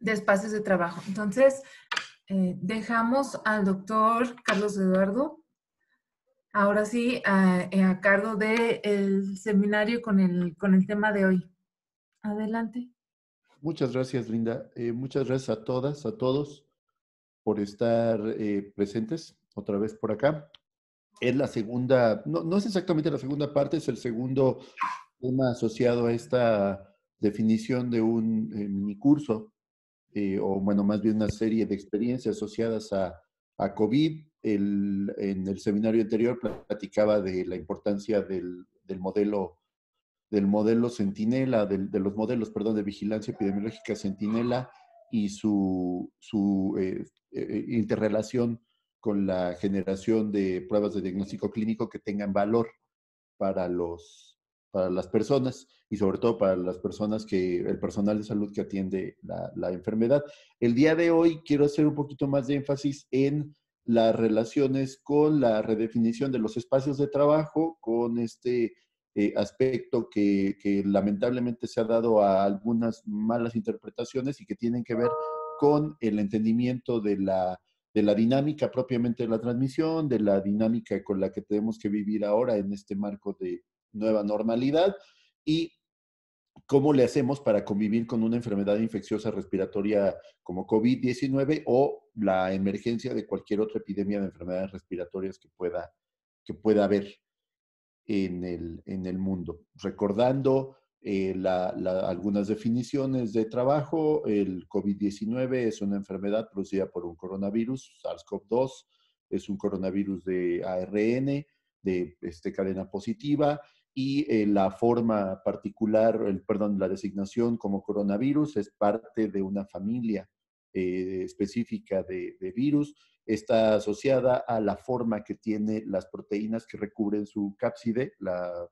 de espacios de trabajo. Entonces, eh, dejamos al doctor Carlos Eduardo, ahora sí, a, eh, cargo del seminario con el, con el tema de hoy. Adelante. Muchas gracias, Linda. Eh, muchas gracias a todas, a todos, por estar presentes otra vez por acá. Es la segunda, no, no es exactamente la segunda parte, es el segundo tema asociado a esta definición de un mini minicurso eh, o bueno, más bien una serie de experiencias asociadas a, a COVID. en el seminario anterior platicaba de la importancia del, modelo del modelo Centinela, de los modelos, perdón, de vigilancia epidemiológica Centinela y su, eh, eh, interrelación con la generación de pruebas de diagnóstico clínico que tengan valor para los para las personas y sobre todo para las personas que, el personal de salud que atiende la, enfermedad. El día de hoy quiero hacer un poquito más de énfasis en las relaciones con la redefinición de los espacios de trabajo, con este eh, aspecto que, que, lamentablemente se ha dado a algunas malas interpretaciones y que tienen que ver con el entendimiento de la, de la dinámica propiamente de la transmisión, de la dinámica con la que tenemos que vivir ahora en este marco de, nueva normalidad y cómo le hacemos para convivir con una enfermedad infecciosa respiratoria como COVID-19 o la emergencia de cualquier otra epidemia de enfermedades respiratorias que pueda, que pueda haber en el, mundo. Recordando eh, algunas definiciones de trabajo, el COVID-19 es una enfermedad producida por un coronavirus, SARS-CoV-2, es un coronavirus de ARN, de este, cadena positiva, y eh, la forma particular, el, perdón, la designación como coronavirus es parte de una familia eh, específica de, virus. Está asociada a la forma que tiene las proteínas que recubren su cápside, la,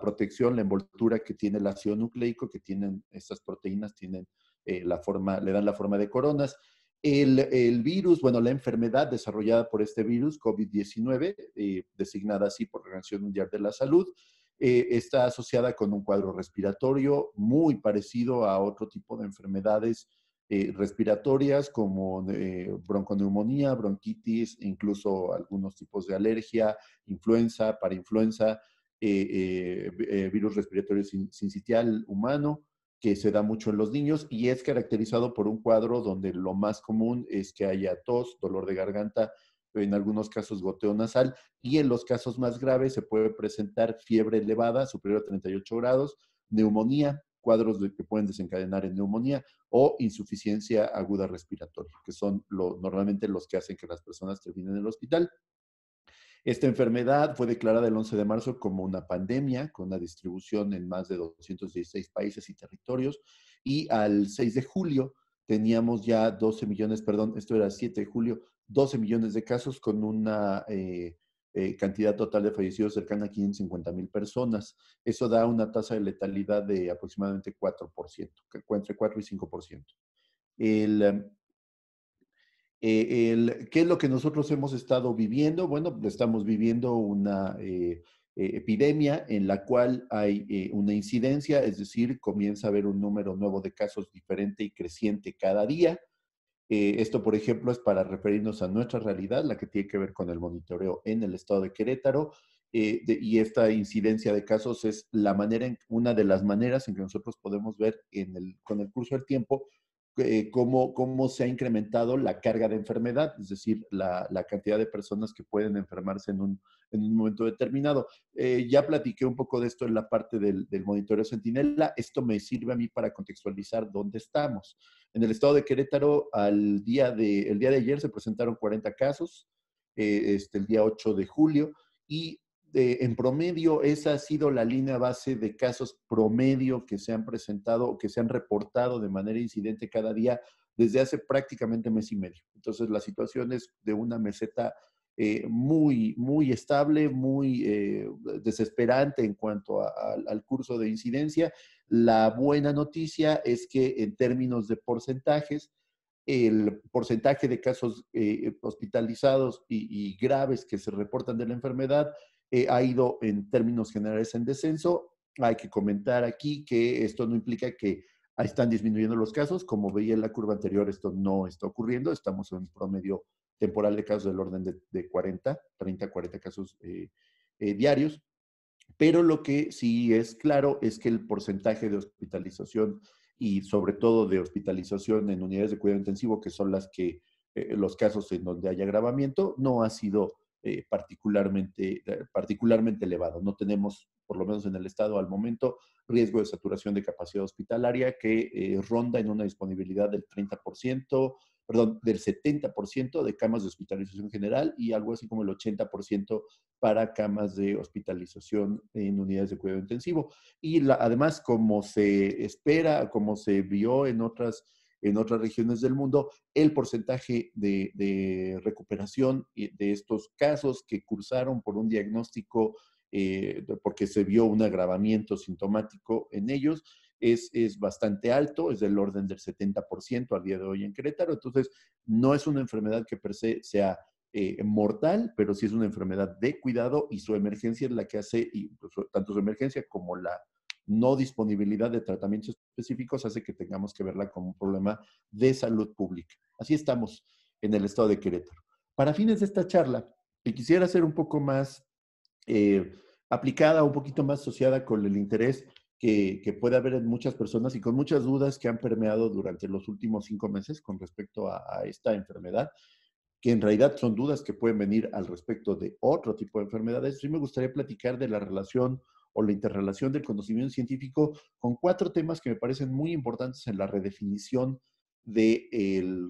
protección, la envoltura que tiene el ácido nucleico, que tienen estas proteínas, tienen eh, la forma, le dan la forma de coronas. El, virus, bueno, la enfermedad desarrollada por este virus, COVID-19, designada así por la Organización Mundial de la Salud, eh, está asociada con un cuadro respiratorio muy parecido a otro tipo de enfermedades eh, respiratorias como eh, bronconeumonía, bronquitis, incluso algunos tipos de alergia, influenza, parainfluenza, virus respiratorio sin, sincitial humano, que se da mucho en los niños y es caracterizado por un cuadro donde lo más común es que haya tos, dolor de garganta, en algunos casos goteo nasal y en los casos más graves se puede presentar fiebre elevada superior a 38 grados, neumonía, cuadros que pueden desencadenar en neumonía o insuficiencia aguda respiratoria, que son lo, normalmente los que hacen que las personas terminen en el hospital. Esta enfermedad fue declarada el 11 de marzo como una pandemia, con una distribución en más de 216 países y territorios, y al 6 de julio teníamos ya 12 millones, perdón, esto era 7 de julio, 12 millones de casos con una eh, eh, cantidad total de fallecidos cercana a 550 mil personas. Eso da una tasa de letalidad de aproximadamente 4%, entre 4 y 5%. Em, eh, el, ¿Qué es lo que nosotros hemos estado viviendo? Bueno, estamos viviendo una epidemia en la cual hay una incidencia, es decir, comienza a haber un número nuevo de casos diferente y creciente cada día. Eh, esto, por ejemplo, es para referirnos a nuestra realidad, la que tiene que ver con el monitoreo en el estado de Querétaro. Eh, y esta incidencia de casos es la manera una de las maneras en que nosotros podemos ver con el curso del tiempo eh, cómo, se ha incrementado la carga de enfermedad, es decir, la, cantidad de personas que pueden enfermarse en un, momento determinado. ya platiqué un poco de esto en la parte del, del monitoreo sentinela. Esto me sirve a mí para contextualizar dónde estamos. En el estado de Querétaro, al día de, el día de ayer se presentaron 40 casos, eh, este, el día 8 de julio, y eh, en promedio esa ha sido la línea base de casos promedio que se han presentado o que se han reportado de manera incidente cada día desde hace prácticamente mes y medio. Entonces la situación es de una meseta eh, muy, muy estable, muy eh, desesperante en cuanto al curso de incidencia. La buena noticia es que en términos de porcentajes, el porcentaje de casos eh, hospitalizados y, y, graves que se reportan de la enfermedad ha ido en términos generales en descenso. Hay que comentar aquí que esto no implica que están disminuyendo los casos. Como veía en la curva anterior, esto no está ocurriendo. Estamos en promedio temporal de casos del orden de, 40, 30, 40 casos eh, eh, diarios. Pero lo que sí es claro es que el porcentaje de hospitalización y sobre todo de hospitalización en unidades de cuidado intensivo, que son las que eh, los casos en donde hay agravamiento, no ha sido particularmente, particularmente elevado. No tenemos, por lo menos en el Estado al momento, riesgo de saturación de capacidad hospitalaria que ronda en una disponibilidad del 30%, perdón, del 70% de camas de hospitalización general y algo así como el 80% para camas de hospitalización en unidades de cuidado intensivo. Y además, como se espera, como se vio en otras regiones del mundo, el porcentaje de, recuperación de estos casos que cursaron por un diagnóstico eh, porque se vio un agravamiento sintomático en ellos es, bastante alto, es del orden del 70% al día de hoy en Querétaro. Entonces, no es una enfermedad que per se sea eh, mortal, pero sí es una enfermedad de cuidado y su emergencia es la que hace, y, pues, tanto su emergencia como la no disponibilidad de tratamientos específicos hace que tengamos que verla como un problema de salud pública. Así estamos en el estado de Querétaro. Para fines de esta charla, que quisiera ser un poco más eh, aplicada, un poquito más asociada con el interés que, puede haber en muchas personas y con muchas dudas que han permeado durante los últimos cinco meses con respecto a, esta enfermedad, que en realidad son dudas que pueden venir al respecto de otro tipo de enfermedades. y me gustaría platicar de la relación o la interrelación del conocimiento científico con cuatro temas que me parecen muy importantes en la redefinición de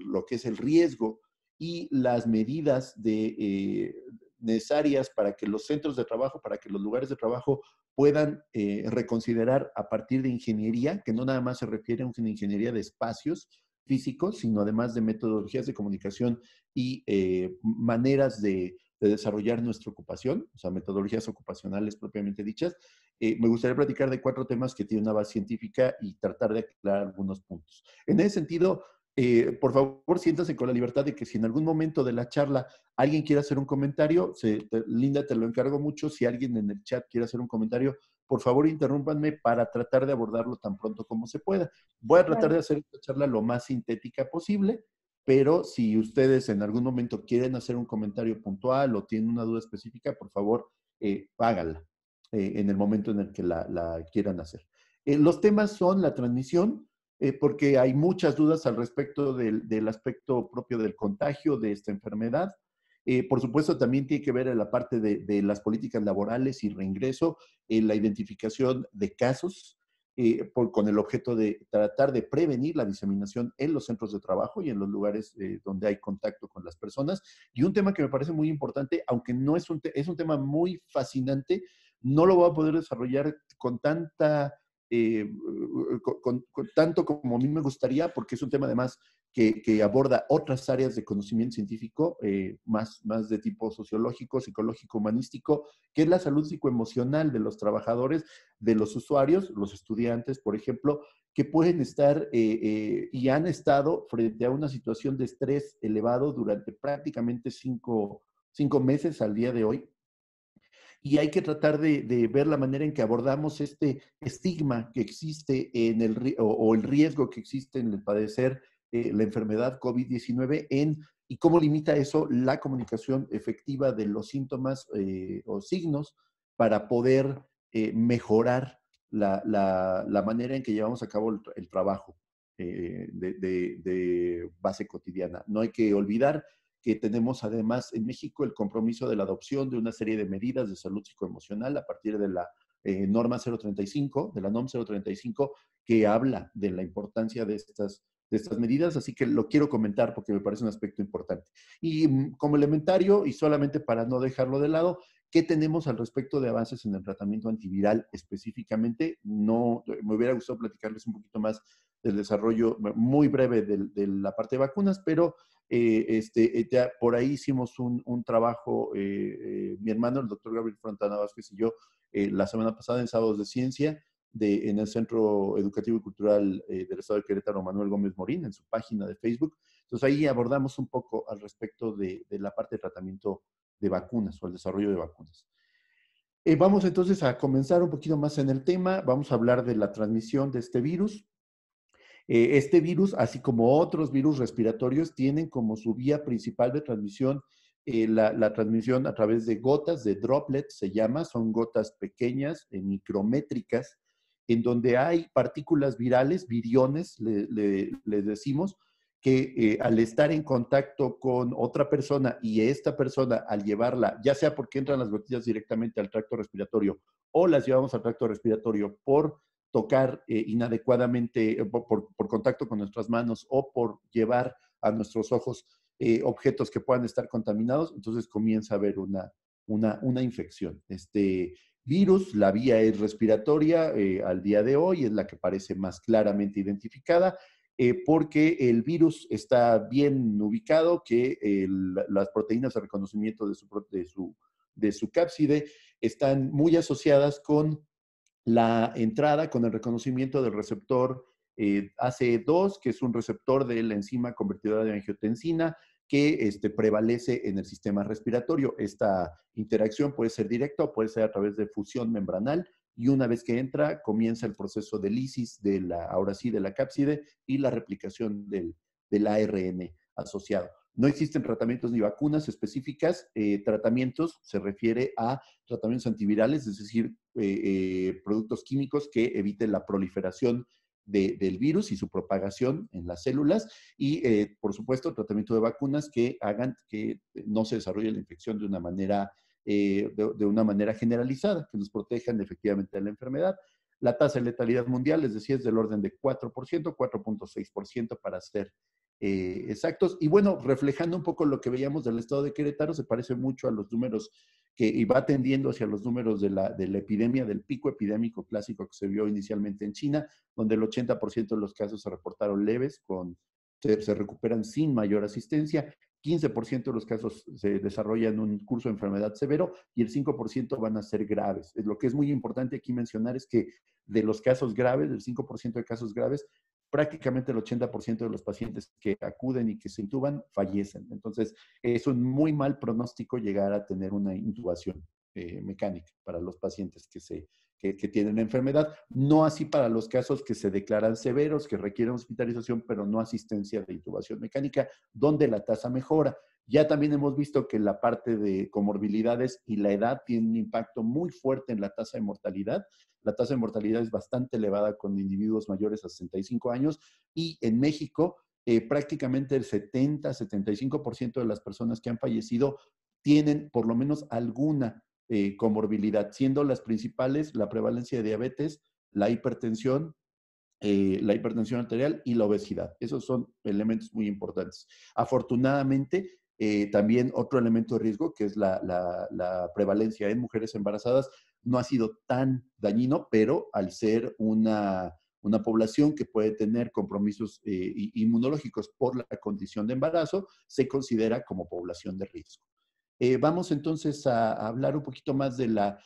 lo que es el riesgo y las medidas de, eh, necesarias para que los centros de trabajo, para que los lugares de trabajo puedan eh, reconsiderar a partir de ingeniería, que no nada más se refiere a una ingeniería de espacios físicos, sino además de metodologías de comunicación y eh, maneras de, desarrollar nuestra ocupación, o sea, metodologías ocupacionales propiamente dichas. Eh, me gustaría platicar de cuatro temas que tienen una base científica y tratar de aclarar algunos puntos. En ese sentido, eh, por favor, siéntase con la libertad de que si en algún momento de la charla alguien quiere hacer un comentario, se, Linda, te lo encargo mucho, si alguien en el chat quiere hacer un comentario, por favor, interrúmpanme para tratar de abordarlo tan pronto como se pueda. Voy a tratar de hacer esta charla lo más sintética posible, pero si ustedes en algún momento quieren hacer un comentario puntual o tienen una duda específica, por favor, eh, háganla eh, en el momento en el que la quieran hacer. Eh, los temas son la transmisión, eh, porque hay muchas dudas al respecto del, aspecto propio del contagio de esta enfermedad. Eh, por supuesto, también tiene que ver en la parte de, las políticas laborales y reingreso, en la identificación de casos, eh, por, con el objeto de tratar de prevenir la diseminación en los centros de trabajo y en los lugares donde hay contacto con las personas. Y un tema que me parece muy importante, aunque no es un, es un tema muy fascinante, no lo voy a poder desarrollar con tanta eh, eh, tanto como a mí me gustaría, porque es un tema además que, aborda otras áreas de conocimiento científico, eh, más, más de tipo sociológico, psicológico, humanístico, que es la salud psicoemocional de los trabajadores, de los usuarios, los estudiantes, por ejemplo, que pueden estar y han estado frente a una situación de estrés elevado durante prácticamente cinco meses al día de hoy y hay que tratar de, ver la manera en que abordamos este estigma que existe en el, o, el riesgo que existe en el padecer la enfermedad COVID-19 en y cómo limita eso la comunicación efectiva de los síntomas eh, o signos para poder eh, mejorar la, manera en que llevamos a cabo el, trabajo eh, de base cotidiana. No hay que olvidar que tenemos además en México el compromiso de la adopción de una serie de medidas de salud psicoemocional a partir de la eh, norma 035, de la NOM 035, que habla de la importancia de estas, de estas medidas, así que lo quiero comentar porque me parece un aspecto importante. Y mm, como elementario, y solamente para no dejarlo de lado, ¿qué tenemos al respecto de avances en el tratamiento antiviral específicamente? No, me hubiera gustado platicarles un poquito más del desarrollo muy breve de, la parte de vacunas, pero eh, este, eh, por ahí hicimos un, trabajo, eh, mi hermano, el doctor Gabriel Frontana Vázquez y yo, la semana pasada en Sábados de Ciencia, de, en el Centro Educativo y Cultural del Estado de Querétaro, Manuel Gómez Morín, en su página de Facebook. Entonces ahí abordamos un poco al respecto de, de la parte de tratamiento de vacunas o el desarrollo de vacunas. vamos entonces a comenzar un poquito más en el tema. Vamos a hablar de la transmisión de este virus eh, este virus, así como otros virus respiratorios, tienen como su vía principal de transmisión eh, la, transmisión a través de gotas, de droplets se llama, son gotas pequeñas, eh, micrométricas, en donde hay partículas virales, viriones, le, les decimos, que al estar en contacto con otra persona y esta persona al llevarla, ya sea porque entran las gotillas directamente al tracto respiratorio o las llevamos al tracto respiratorio por tocar eh, inadecuadamente eh, por, contacto con nuestras manos o por llevar a nuestros ojos eh, objetos que puedan estar contaminados, entonces comienza a haber una, una, una infección. Este virus, la vía es respiratoria al día de hoy, es la que parece más claramente identificada. porque el virus está bien ubicado, que las proteínas de reconocimiento de su, su, de su cápside están muy asociadas con la entrada con el reconocimiento del receptor eh, ACE2, que es un receptor de la enzima convertidora de angiotensina que este, prevalece en el sistema respiratorio. Esta interacción puede ser directa o puede ser a través de fusión membranal y una vez que entra comienza el proceso de lisis de la, ahora sí, de la cápside y la replicación del, del ARN asociado. No existen tratamientos ni vacunas específicas. Eh, tratamientos se refiere a tratamientos antivirales, es decir, eh, eh, productos químicos que eviten la proliferación del virus y su propagación en las células y, por supuesto, tratamiento de vacunas que hagan que no se desarrolle la infección de una manera, de, una manera generalizada, que nos protejan efectivamente de la enfermedad. La tasa de letalidad mundial, es decir, es del orden de 4%, 4.6% para ser eh, exactos. Y bueno, reflejando un poco lo que veíamos del estado de Querétaro, se parece mucho a los números que iba atendiendo hacia los números de la, de la epidemia, del pico epidémico clásico que se vio inicialmente en China, donde el 80% de los casos se reportaron leves, con, se, se recuperan sin mayor asistencia, 15% de los casos se desarrollan un curso de enfermedad severo y el 5% van a ser graves. Lo que es muy importante aquí mencionar es que de los casos graves, del 5% de casos graves, prácticamente el 80% de los pacientes que acuden y que se intuban fallecen. Entonces, es un muy mal pronóstico llegar a tener una intubación eh, mecánica para los pacientes que se, tienen enfermedad, no así para los casos que se declaran severos, que requieren hospitalización, pero no asistencia de intubación mecánica, donde la tasa mejora. Ya también hemos visto que la parte de comorbilidades y la edad tienen un impacto muy fuerte en la tasa de mortalidad. La tasa de mortalidad es bastante elevada con individuos mayores a 65 años y en México eh, prácticamente el 70-75% de las personas que han fallecido tienen por lo menos alguna eh, comorbilidad, siendo las principales la prevalencia de diabetes, la hipertensión, eh, la hipertensión arterial y la obesidad. Esos son elementos muy importantes. Afortunadamente, eh, también otro elemento de riesgo, que es la, prevalencia en mujeres embarazadas, no ha sido tan dañino, pero al ser una, población que puede tener compromisos eh, inmunológicos por la condición de embarazo, se considera como población de riesgo. Eh, vamos entonces a, hablar un poquito más de la,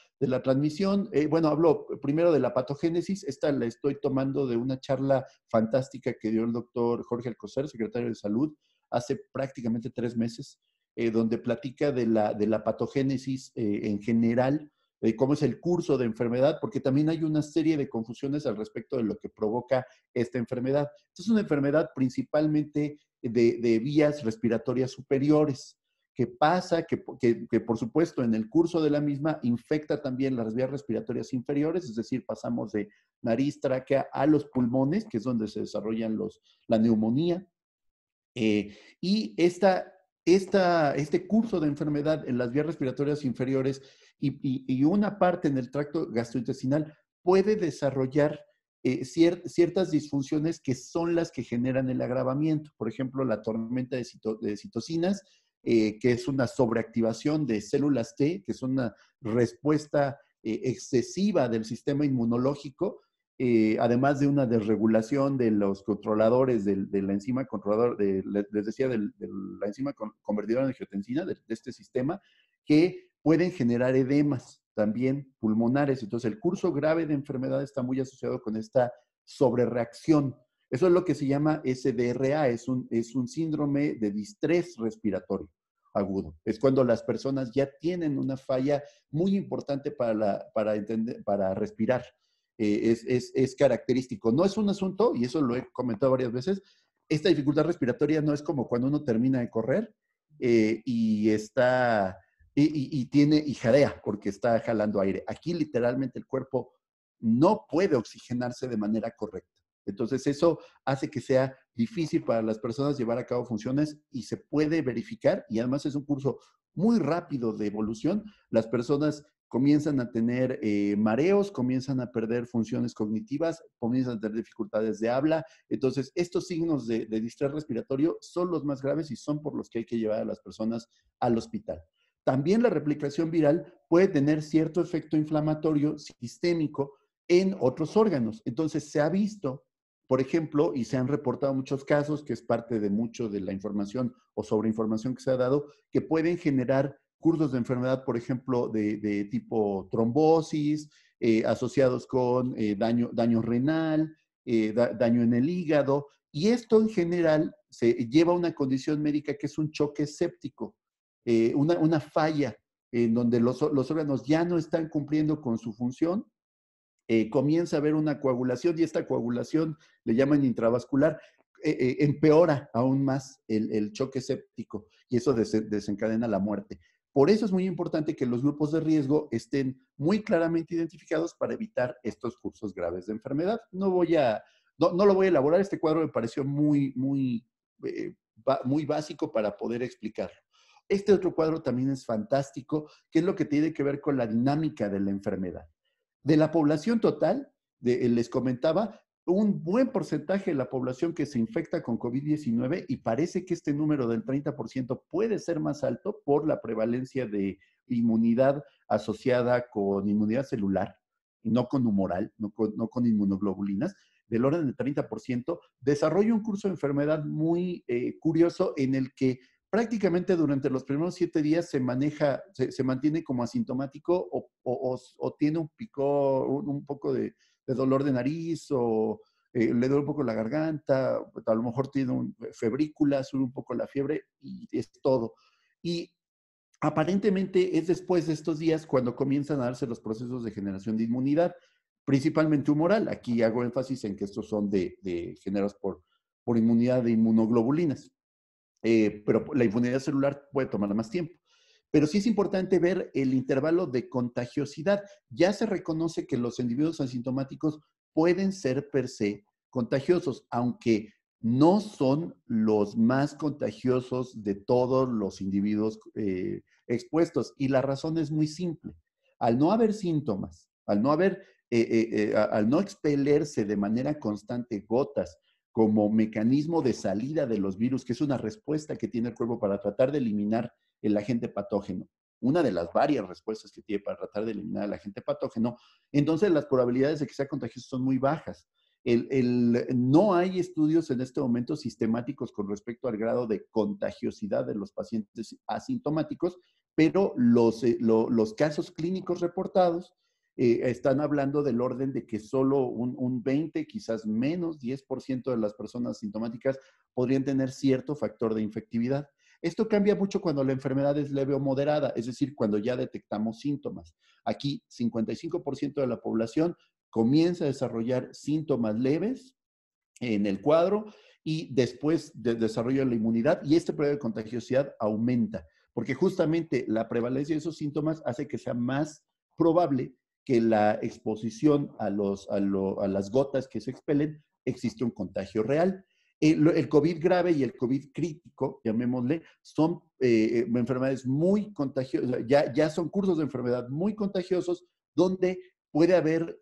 transmisión. bueno, hablo primero de la patogénesis. Esta la estoy tomando de una charla fantástica que dio el doctor Jorge Alcocer, secretario de Salud, hace prácticamente tres meses, eh, donde platica de la, de la patogénesis eh, en general, de cómo es el curso de enfermedad, porque también hay una serie de confusiones al respecto de lo que provoca esta enfermedad. Es una enfermedad principalmente de, vías respiratorias superiores que pasa, que, por supuesto en el curso de la misma infecta también las vías respiratorias inferiores, es decir, pasamos de nariz, tráquea a los pulmones, que es donde se desarrollan los, la neumonía, eh, y este curso de enfermedad en las vías respiratorias inferiores y, una parte en el tracto gastrointestinal puede desarrollar eh, ciertas disfunciones que son las que generan el agravamiento. Por ejemplo, la tormenta de, citocinas, eh, que es una sobreactivación de células T, que es una respuesta excesiva del sistema inmunológico eh, además de una desregulación de los controladores de, la enzima controlador, les decía, de, la enzima convertidora en angiotensina, de, este sistema, que pueden generar edemas también pulmonares. Entonces, el curso grave de enfermedad está muy asociado con esta sobrereacción. Eso es lo que se llama SDRA, es un, síndrome de distrés respiratorio agudo. Es cuando las personas ya tienen una falla muy importante para respirar. Eh, es, característico. No es un asunto, y eso lo he comentado varias veces, esta dificultad respiratoria no es como cuando uno termina de correr eh, y está... tiene y jadea porque está jalando aire. Aquí literalmente el cuerpo no puede oxigenarse de manera correcta. Entonces eso hace que sea difícil para las personas llevar a cabo funciones y se puede verificar y además es un curso muy rápido de evolución. Las personas comienzan a tener eh, mareos, comienzan a perder funciones cognitivas, comienzan a tener dificultades de habla. Entonces, estos signos de, de distrés respiratorio son los más graves y son por los que hay que llevar a las personas al hospital. También la replicación viral puede tener cierto efecto inflamatorio sistémico en otros órganos. Entonces, se ha visto por ejemplo, y se han reportado muchos casos, que es parte de mucho de la información o sobreinformación que se ha dado, que pueden generar cursos de enfermedad, por ejemplo, de, tipo trombosis, eh, asociados con eh, daño, renal, eh, daño en el hígado, y esto en general se lleva a una condición médica que es un choque séptico, una, falla en donde los, órganos ya no están cumpliendo con su función, comienza a haber una coagulación y esta coagulación le llaman intravascular, empeora aún más el, choque séptico y eso desencadena la muerte. Por eso es muy importante que los grupos de riesgo estén muy claramente identificados para evitar estos cursos graves de enfermedad. No voy a, no, lo voy a elaborar, este cuadro me pareció muy, muy, eh, muy básico para poder explicarlo. Este otro cuadro también es fantástico, que es lo que tiene que ver con la dinámica de la enfermedad. De la población total, les comentaba, un buen porcentaje de la población que se infecta con COVID-19 y parece que este número del 30% puede ser más alto por la prevalencia de inmunidad asociada con inmunidad celular y no con humoral, no con, inmunoglobulinas, del orden del 30%, desarrolla un curso de enfermedad muy eh, curioso en el que prácticamente durante los primeros siete días se maneja, se, mantiene como asintomático o, tiene un pico, un poco de, de dolor de nariz o eh, le duele un poco la garganta, a lo mejor tiene un, eh, febrícula, sube un poco la fiebre y es todo. Y aparentemente es después de estos días cuando comienzan a darse los procesos de generación de inmunidad, principalmente humoral. Aquí hago énfasis en que estos son de, de generados por, por inmunidad de inmunoglobulinas. Eh, pero la inmunidad celular puede tomar más tiempo. Pero sí es importante ver el intervalo de contagiosidad. Ya se reconoce que los individuos asintomáticos pueden ser per se contagiosos, aunque no son los más contagiosos de todos los individuos eh, expuestos. Y la razón es muy simple. Al no haber síntomas, al no haber, eh, eh, al no expelerse de manera constante gotas como mecanismo de salida de los virus, que es una respuesta que tiene el cuerpo para tratar de eliminar el agente patógeno, una de las varias respuestas que tiene para tratar de eliminar el agente patógeno, entonces las probabilidades de que sea contagioso son muy bajas. no hay estudios en este momento sistemáticos con respecto al grado de contagiosidad de los pacientes asintomáticos, pero los, eh, casos clínicos reportados eh, están hablando del orden de que solo un, un 20, quizás menos 10% de las personas asintomáticas podrían tener cierto factor de infectividad. Esto cambia mucho cuando la enfermedad es leve o moderada, es decir, cuando ya detectamos síntomas. Aquí, 55% de la población comienza a desarrollar síntomas leves en el cuadro y después de desarrolla la inmunidad y este periodo de contagiosidad aumenta, porque justamente la prevalencia de esos síntomas hace que sea más probable que la exposición a, a las gotas que se expelen existe un contagio real. Eh, el, COVID grave y el COVID crítico, llamémosle, son eh, eh, enfermedades muy contagiosas, ya, ya son cursos de enfermedad muy contagiosos donde puede haber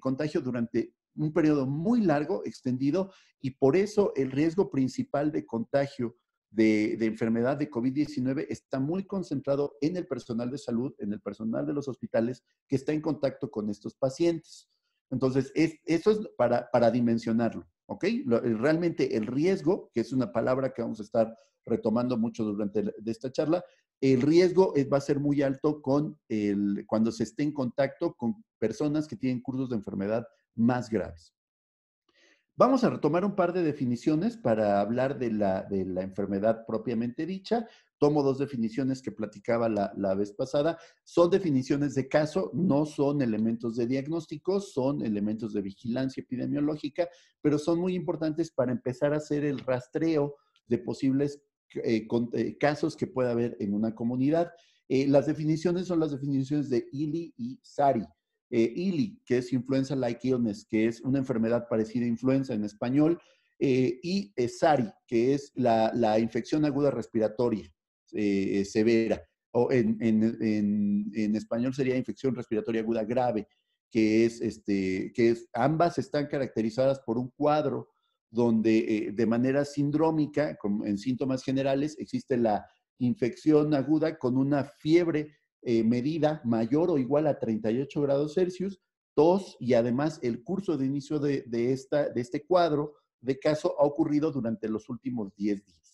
contagio durante un periodo muy largo, extendido, y por eso el riesgo principal de contagio de, enfermedad de COVID-19 está muy concentrado en el personal de salud, en el personal de los hospitales que está en contacto con estos pacientes. Entonces, eso es para dimensionarlo. ¿Ok? Eh, realmente el riesgo, que es una palabra que vamos a estar retomando mucho durante esta charla, el riesgo va a ser muy alto con el, cuando se esté en contacto con personas que tienen cursos de enfermedad más graves. Vamos a retomar un par de definiciones para hablar de la, de la enfermedad propiamente dicha tomo dos definiciones que platicaba la, vez pasada. Son definiciones de caso, no son elementos de diagnóstico, son elementos de vigilancia epidemiológica, pero son muy importantes para empezar a hacer el rastreo de posibles eh, eh, casos que pueda haber en una comunidad. Eh, las definiciones son las definiciones de ILI y SARI. ILI, que es Influenza Like Illness, que es una enfermedad parecida a influenza en español, y SARI, que es la infección aguda respiratoria. Eh, eh, severa. O en, español sería infección respiratoria aguda grave, que es este, que ambas están caracterizadas por un cuadro donde eh, de manera sindrómica, en síntomas generales, existe la infección aguda con una fiebre medida mayor o igual a 38 grados Celsius, tos y además el curso de inicio de, de, esta, de este cuadro de caso ha ocurrido durante los últimos 10 días.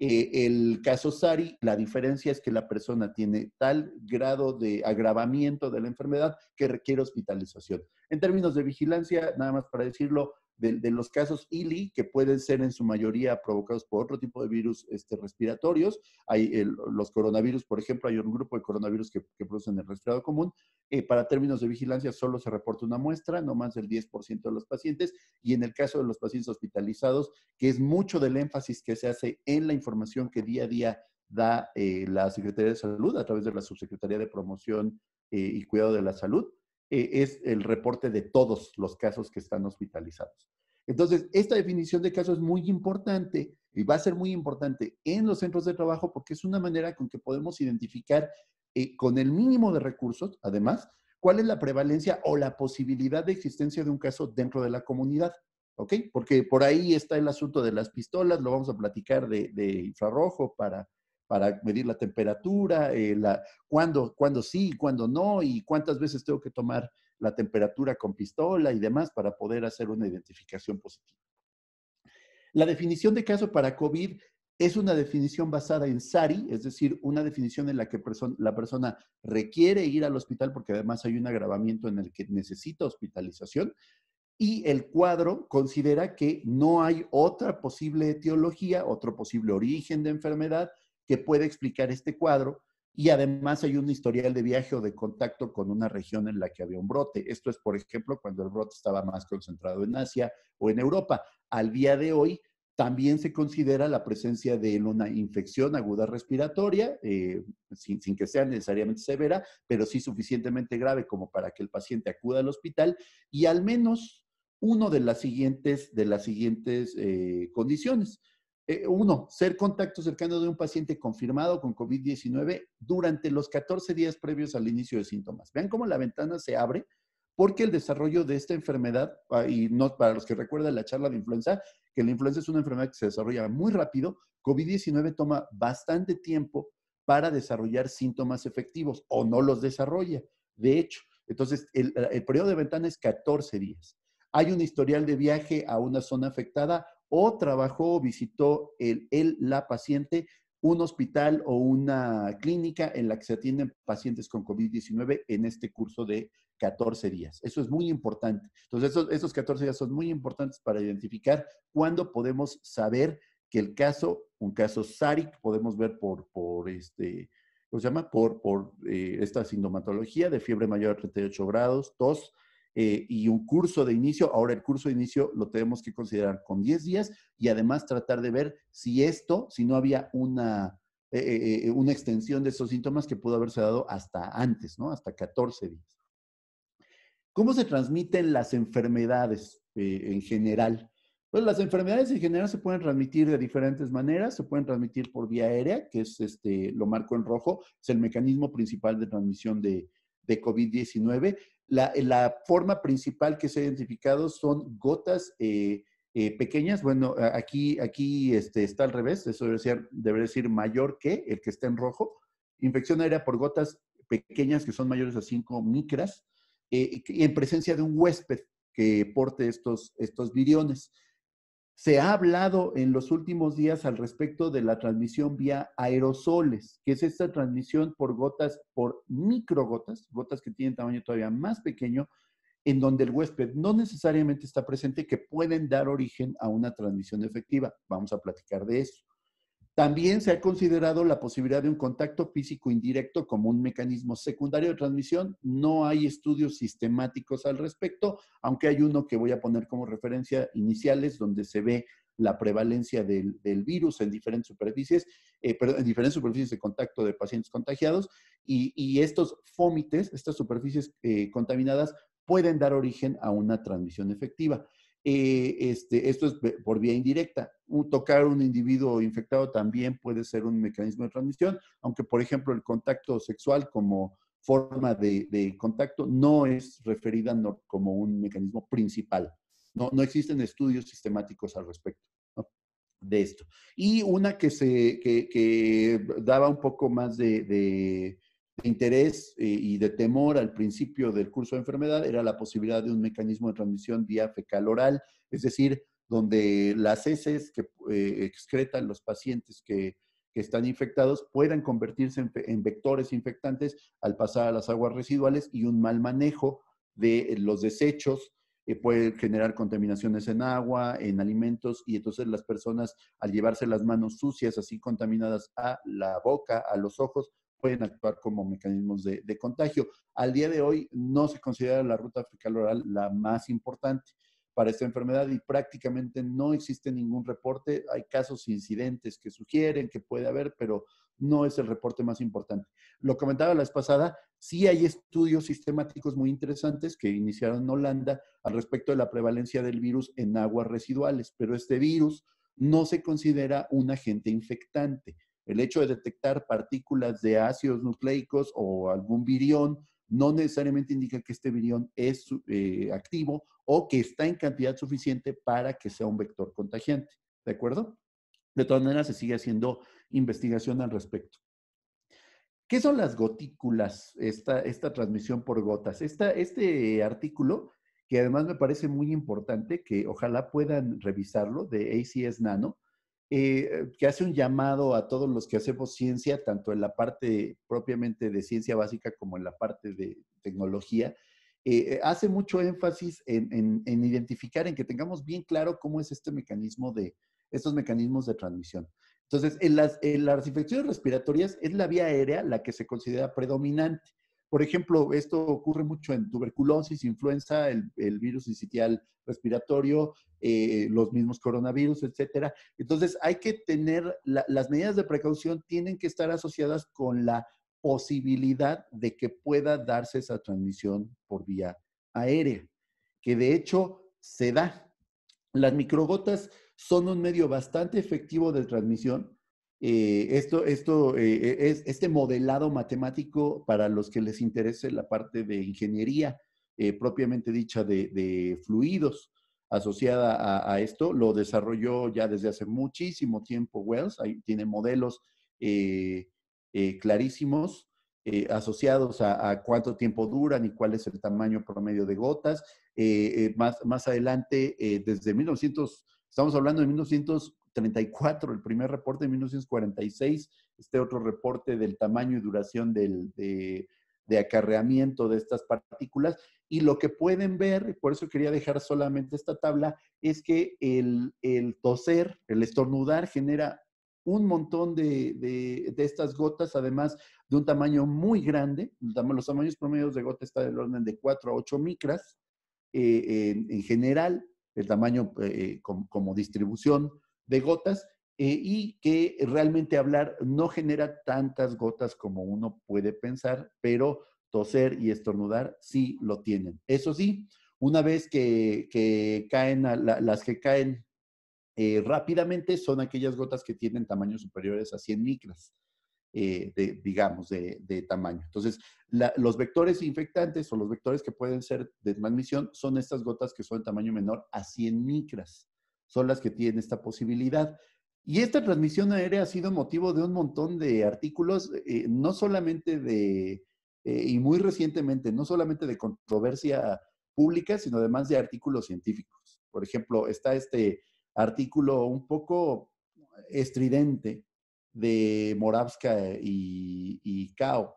Eh, el caso Sari, la diferencia es que la persona tiene tal grado de agravamiento de la enfermedad que requiere hospitalización. En términos de vigilancia, nada más para decirlo, de, los casos ILI, que pueden ser en su mayoría provocados por otro tipo de virus este, respiratorios. Hay los coronavirus, por ejemplo, hay un grupo de coronavirus que, producen el resfriado común. Eh, para términos de vigilancia, solo se reporta una muestra, no más del 10% de los pacientes. Y en el caso de los pacientes hospitalizados, que es mucho del énfasis que se hace en la información que día a día da eh, la Secretaría de Salud a través de la Subsecretaría de Promoción eh, y Cuidado de la Salud, eh, es el reporte de todos los casos que están hospitalizados. Entonces, esta definición de caso es muy importante y va a ser muy importante en los centros de trabajo porque es una manera con que podemos identificar eh, con el mínimo de recursos, además, cuál es la prevalencia o la posibilidad de existencia de un caso dentro de la comunidad. ¿Ok? Porque por ahí está el asunto de las pistolas, lo vamos a platicar de infrarrojo para para medir la temperatura, eh, la, cuándo, cuándo sí, cuándo no, y cuántas veces tengo que tomar la temperatura con pistola y demás para poder hacer una identificación positiva. La definición de caso para COVID es una definición basada en SARI, es decir, una definición en la que la persona requiere ir al hospital porque además hay un agravamiento en el que necesita hospitalización. Y el cuadro considera que no hay otra posible etiología, otro posible origen de enfermedad que puede explicar este cuadro y además hay un historial de viaje o de contacto con una región en la que había un brote. Esto es, por ejemplo, cuando el brote estaba más concentrado en Asia o en Europa. Al día de hoy también se considera la presencia de una infección aguda respiratoria, eh, sin, que sea necesariamente severa, pero sí suficientemente grave como para que el paciente acuda al hospital y al menos uno de las siguientes, de las siguientes eh, condiciones. Eh, uno, ser contacto cercano de un paciente confirmado con COVID-19 durante los 14 días previos al inicio de síntomas. Vean cómo la ventana se abre porque el desarrollo de esta enfermedad, ah, y no para los que recuerdan la charla de influenza, que la influenza es una enfermedad que se desarrolla muy rápido, COVID-19 toma bastante tiempo para desarrollar síntomas efectivos o no los desarrolla, de hecho. Entonces, el, el periodo de ventana es 14 días. Hay un historial de viaje a una zona afectada, o trabajó o visitó el, el, la paciente un hospital o una clínica en la que se atienden pacientes con COVID-19 en este curso de 14 días. Eso es muy importante. Entonces, esos, 14 días son muy importantes para identificar cuándo podemos saber que el caso, un caso SARIC, podemos ver por, por este, ¿cómo se llama? Por, por eh, esta sintomatología de fiebre mayor a 38 grados, tos, eh, y un curso de inicio. Ahora el curso de inicio lo tenemos que considerar con 10 días y además tratar de ver si esto, si no había una, eh, eh, extensión de esos síntomas que pudo haberse dado hasta antes, ¿no? Hasta 14 días. ¿Cómo se transmiten las enfermedades en general? Pues las enfermedades en general se pueden transmitir de diferentes maneras, se pueden transmitir por vía aérea, que es este, lo marco en rojo, es el mecanismo principal de transmisión de, de COVID-19, eh, la, forma principal que se ha identificado son gotas eh, eh, pequeñas. Bueno, aquí, aquí este, está al revés, eso debería decir, mayor que el que está en rojo. Infección aérea por gotas pequeñas que son mayores a 5 micras eh, en presencia de un huésped que porte estos viriones. Se ha hablado en los últimos días al respecto de la transmisión vía aerosoles, que es esta transmisión por gotas, por microgotas, gotas que tienen tamaño todavía más pequeño, en donde el huésped no necesariamente está presente, que pueden dar origen a una transmisión efectiva. Vamos a platicar de eso. También se ha considerado la posibilidad de un contacto físico indirecto como un mecanismo secundario de transmisión. No hay estudios sistemáticos al respecto, aunque hay uno que voy a poner como referencia iniciales, donde se ve la prevalencia del, virus en diferentes superficies, eh, perdón, en diferentes superficies de contacto de pacientes contagiados, y, estos fómites, estas superficies eh, contaminadas, pueden dar origen a una transmisión efectiva. Eh, este, esto es por vía indirecta. Tocar tocar un individuo infectado también puede ser un mecanismo de transmisión, aunque por ejemplo el contacto sexual como forma de, contacto no es referida como un mecanismo principal. No, no existen estudios sistemáticos al respecto de esto. Y una que, se, daba un poco más de de interés y de temor al principio del curso de enfermedad era la posibilidad de un mecanismo de transmisión vía fecal-oral, es decir, donde las heces que eh, excretan los pacientes que, están infectados puedan convertirse en, vectores infectantes al pasar a las aguas residuales y un mal manejo de los desechos eh, puede generar contaminaciones en agua, en alimentos y entonces las personas al llevarse las manos sucias así contaminadas a la boca, a los ojos, pueden actuar como mecanismos de, contagio. Al día de hoy no se considera la ruta fecal oral la más importante para esta enfermedad y prácticamente no existe ningún reporte. Hay casos incidentes que sugieren que puede haber, pero no es el reporte más importante. Lo comentaba la vez pasada, sí hay estudios sistemáticos muy interesantes que iniciaron en Holanda al respecto de la prevalencia del virus en aguas residuales, pero este virus no se considera un agente infectante. El hecho de detectar partículas de ácidos nucleicos o algún virión no necesariamente indica que este virión es eh, activo o que está en cantidad suficiente para que sea un vector contagiante. ¿De acuerdo? De todas maneras, se sigue haciendo investigación al respecto. ¿Qué son las gotículas, esta, esta transmisión por gotas? este artículo, que además me parece muy importante, que ojalá puedan revisarlo, de ACS Nano, eh, eh, que hace un llamado a todos los que hacemos ciencia, tanto en la parte propiamente de ciencia básica como en la parte de tecnología, eh, hace mucho énfasis en, identificar, en que tengamos bien claro cómo es este mecanismo de, estos mecanismos de transmisión. Entonces, en las, en las infecciones respiratorias es la vía aérea la que se considera predominante. Por ejemplo, esto ocurre mucho en tuberculosis, influenza, el, virus incitial respiratorio, eh, los mismos coronavirus, etcétera. Entonces, hay que tener, las medidas de precaución tienen que estar asociadas con la posibilidad de que pueda darse esa transmisión por vía aérea, que de hecho se da. Las microgotas son un medio bastante efectivo de transmisión, eh, esto, esto, eh, es, este modelado matemático para los que les interese la parte de ingeniería eh, propiamente dicha de, fluidos asociada a, esto, lo desarrolló ya desde hace muchísimo tiempo Wells, ahí tiene modelos clarísimos asociados a, cuánto tiempo duran y cuál es el tamaño promedio de gotas. más, más adelante, desde 1900, estamos hablando de 1900 34, el primer reporte de 1946, este otro reporte del tamaño y duración de, acarreamiento de estas partículas. Y lo que pueden ver, y por eso quería dejar solamente esta tabla, es que el, toser, el estornudar genera un montón de, estas gotas, además de un tamaño muy grande. Los tamaños promedios de gota está del orden de 4 a 8 micras eh, en, general, el tamaño eh, eh, como distribución de gotas eh, y que realmente hablar no genera tantas gotas como uno puede pensar, pero toser y estornudar sí lo tienen. Eso sí, una vez que, que caen, las que caen eh, rápidamente son aquellas gotas que tienen tamaños superiores a 100 micras. Eh, digamos, de, tamaño. Entonces, los vectores infectantes o los vectores que pueden ser de transmisión son estas gotas que son de tamaño menor a 100 micras son las que tienen esta posibilidad. Y esta transmisión aérea ha sido motivo de un montón de artículos, eh, no solamente de, eh, y muy recientemente, no solamente de controversia pública, sino además de artículos científicos. Por ejemplo, está este artículo un poco estridente de Moravska y, Cao,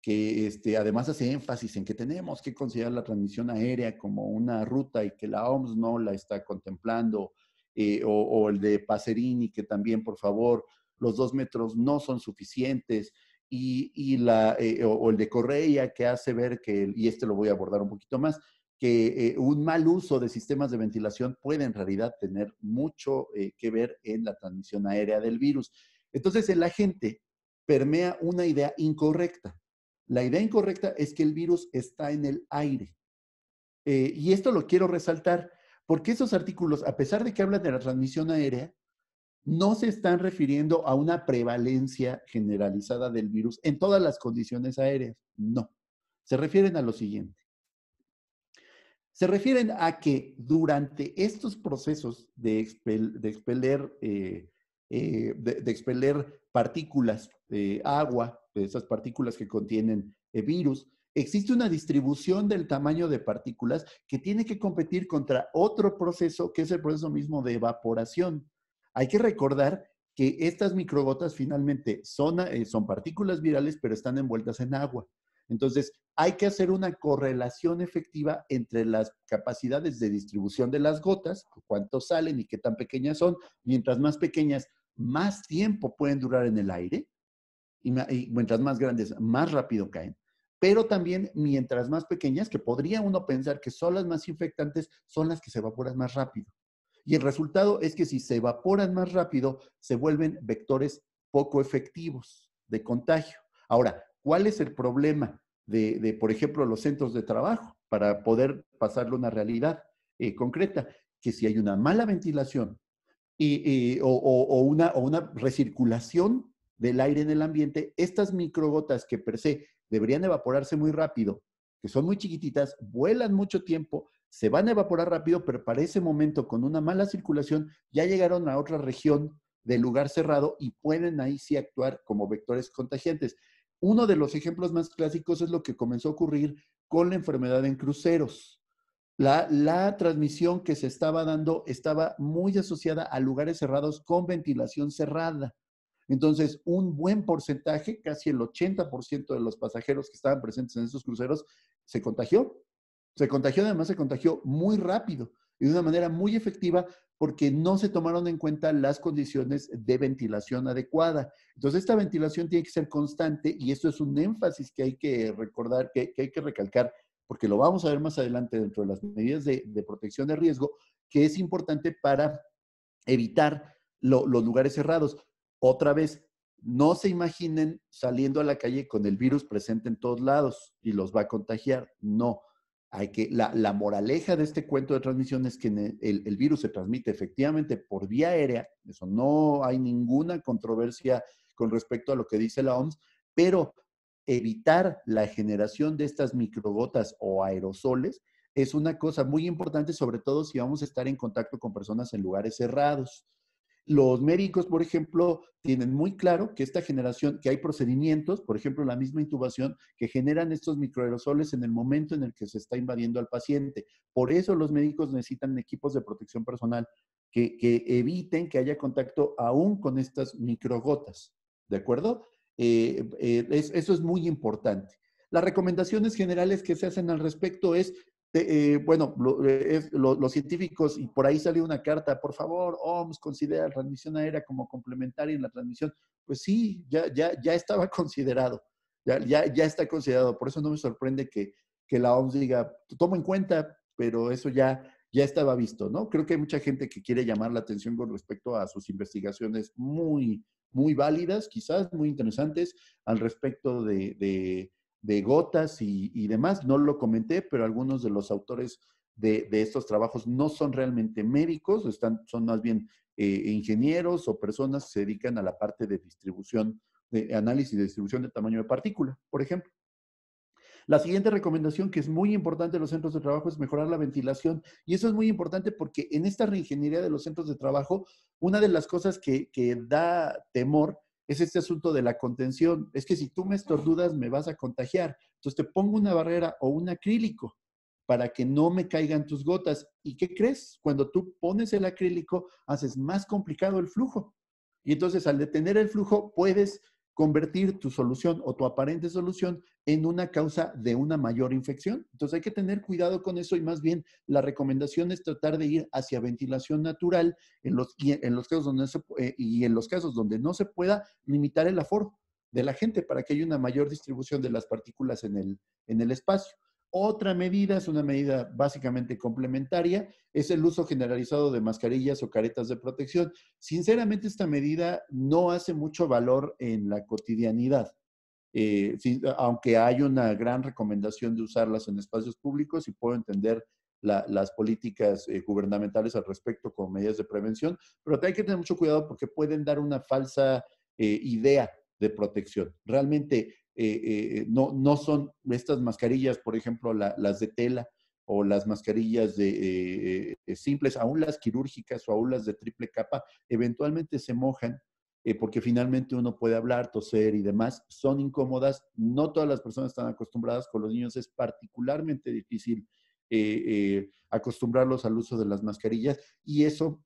que este, además hace énfasis en que tenemos que considerar la transmisión aérea como una ruta y que la OMS no la está contemplando eh, o, el de Pacerini, que también, por favor, los dos metros no son suficientes, y, la, eh, o, el de Correa, que hace ver que, y este lo voy a abordar un poquito más, que eh, un mal uso de sistemas de ventilación puede en realidad tener mucho que ver en la transmisión aérea del virus. Entonces, la gente permea una idea incorrecta. La idea incorrecta es que el virus está en el aire. y esto lo quiero resaltar porque esos artículos, a pesar de que hablan de la transmisión aérea, no se están refiriendo a una prevalencia generalizada del virus en todas las condiciones aéreas. No. Se refieren a lo siguiente. Se refieren a que durante estos procesos de, de expeler, eh, eh, de, partículas, agua, de esas partículas que contienen eh, virus, existe una distribución del tamaño de partículas que tiene que competir contra otro proceso que es el proceso mismo de evaporación. Hay que recordar que estas microgotas finalmente son, eh, son partículas virales, pero están envueltas en agua. Entonces, hay que hacer una correlación efectiva entre las capacidades de distribución de las gotas, cuánto salen y qué tan pequeñas son. Mientras más pequeñas, más tiempo pueden durar en el aire y mientras más grandes, más rápido caen pero también mientras más pequeñas, que podría uno pensar que son las más infectantes, son las que se evaporan más rápido. Y el resultado es que si se evaporan más rápido, se vuelven vectores poco efectivos de contagio. Ahora, ¿cuál es el problema de, por ejemplo, los centros de trabajo para poder pasarle una realidad eh, concreta? Que si hay una mala ventilación o, una, o una recirculación del aire en el ambiente, estas microgotas que per se deberían evaporarse muy rápido, que son muy chiquititas, vuelan mucho tiempo, se van a evaporar rápido, pero para ese momento, con una mala circulación, ya llegaron a otra región del lugar cerrado y pueden ahí sí actuar como vectores contagiantes. Uno de los ejemplos más clásicos es lo que comenzó a ocurrir con la enfermedad en cruceros. La, la, transmisión que se estaba dando estaba muy asociada a lugares cerrados con ventilación cerrada. Entonces, un buen porcentaje, casi el 80% de los pasajeros que estaban presentes en esos cruceros, se contagió. Se contagió, además se contagió muy rápido y de una manera muy efectiva porque no se tomaron en cuenta las condiciones de ventilación adecuada. Entonces, esta ventilación tiene que ser constante y esto es un énfasis que hay que recordar, que, hay que recalcar, porque lo vamos a ver más adelante dentro de las medidas de, protección de riesgo, que es importante para evitar los lugares cerrados. Otra vez, no se imaginen saliendo a la calle con el virus presente en todos lados y los va a contagiar. No. Hay que, la, moraleja de este cuento de transmisión es que el, el, virus se transmite efectivamente por vía aérea, eso no hay ninguna controversia con respecto a lo que dice la OMS, pero evitar la generación de estas microgotas o aerosoles es una cosa muy importante, sobre todo si vamos a estar en contacto con personas en lugares cerrados. Los médicos, por ejemplo, tienen muy claro que esta generación, que hay procedimientos, por ejemplo, la misma intubación, que generan estos microaerosoles en el momento en el que se está invadiendo al paciente. Por eso los médicos necesitan equipos de protección personal que, eviten que haya contacto aún con estas microgotas. ¿De acuerdo? Eh, eh, eso es muy importante. Las recomendaciones generales que se hacen al respecto es eh, eh, bueno, eh, los científicos, y por ahí salió una carta, por favor, OMS considera la transmisión aérea como complementaria en la transmisión. Pues sí, ya, ya, ya estaba considerado, ya, ya, está considerado. Por eso no me sorprende que, la OMS diga, tomo en cuenta, pero eso ya, ya estaba visto, ¿no? Creo que hay mucha gente que quiere llamar la atención con respecto a sus investigaciones muy, muy válidas, quizás muy interesantes, al respecto de de gotas y, demás. No lo comenté, pero algunos de los autores de, estos trabajos no son realmente médicos, están, son más bien eh, ingenieros o personas que se dedican a la parte de distribución, de análisis de distribución de tamaño de partícula, por ejemplo. La siguiente recomendación que es muy importante en los centros de trabajo es mejorar la ventilación. Y eso es muy importante porque en esta reingeniería de los centros de trabajo, una de las cosas que, que da temor es este asunto de la contención. Es que si tú me dudas me vas a contagiar. Entonces te pongo una barrera o un acrílico para que no me caigan tus gotas. ¿Y qué crees? Cuando tú pones el acrílico, haces más complicado el flujo. Y entonces al detener el flujo, puedes convertir tu solución o tu aparente solución en una causa de una mayor infección. Entonces hay que tener cuidado con eso y más bien la recomendación es tratar de ir hacia ventilación natural en los, y, en los casos donde eh, y en los casos donde no se pueda limitar el aforo de la gente para que haya una mayor distribución de las partículas en el espacio. Otra medida es una medida básicamente complementaria, es el uso generalizado de mascarillas o caretas de protección. Sinceramente, esta medida no hace mucho valor en la cotidianidad, eh, aunque hay una gran recomendación de usarlas en espacios públicos y puedo entender las políticas eh, gubernamentales al respecto como medidas de prevención, pero hay que tener mucho cuidado porque pueden dar una falsa eh, idea de protección. Realmente eh, eh, no, no son estas mascarillas, por ejemplo, las de tela o las mascarillas de, eh, simples, aún las quirúrgicas o aún las de triple capa, eventualmente se mojan porque finalmente uno puede hablar, toser y demás. Son incómodas, no todas las personas están acostumbradas, con los niños es particularmente difícil acostumbrarlos al uso de las mascarillas y eso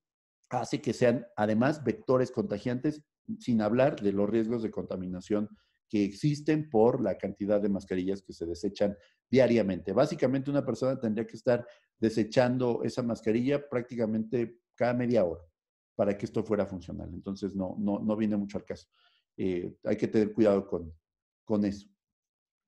hace que sean además vectores contagiantes, sin hablar de los riesgos de contaminación que existen por la cantidad de mascarillas que se desechan diariamente. Básicamente una persona tendría que estar desechando esa mascarilla prácticamente cada media hora para que esto fuera funcional. Entonces no, no, no viene mucho al caso. Eh, hay que tener cuidado con, con eso.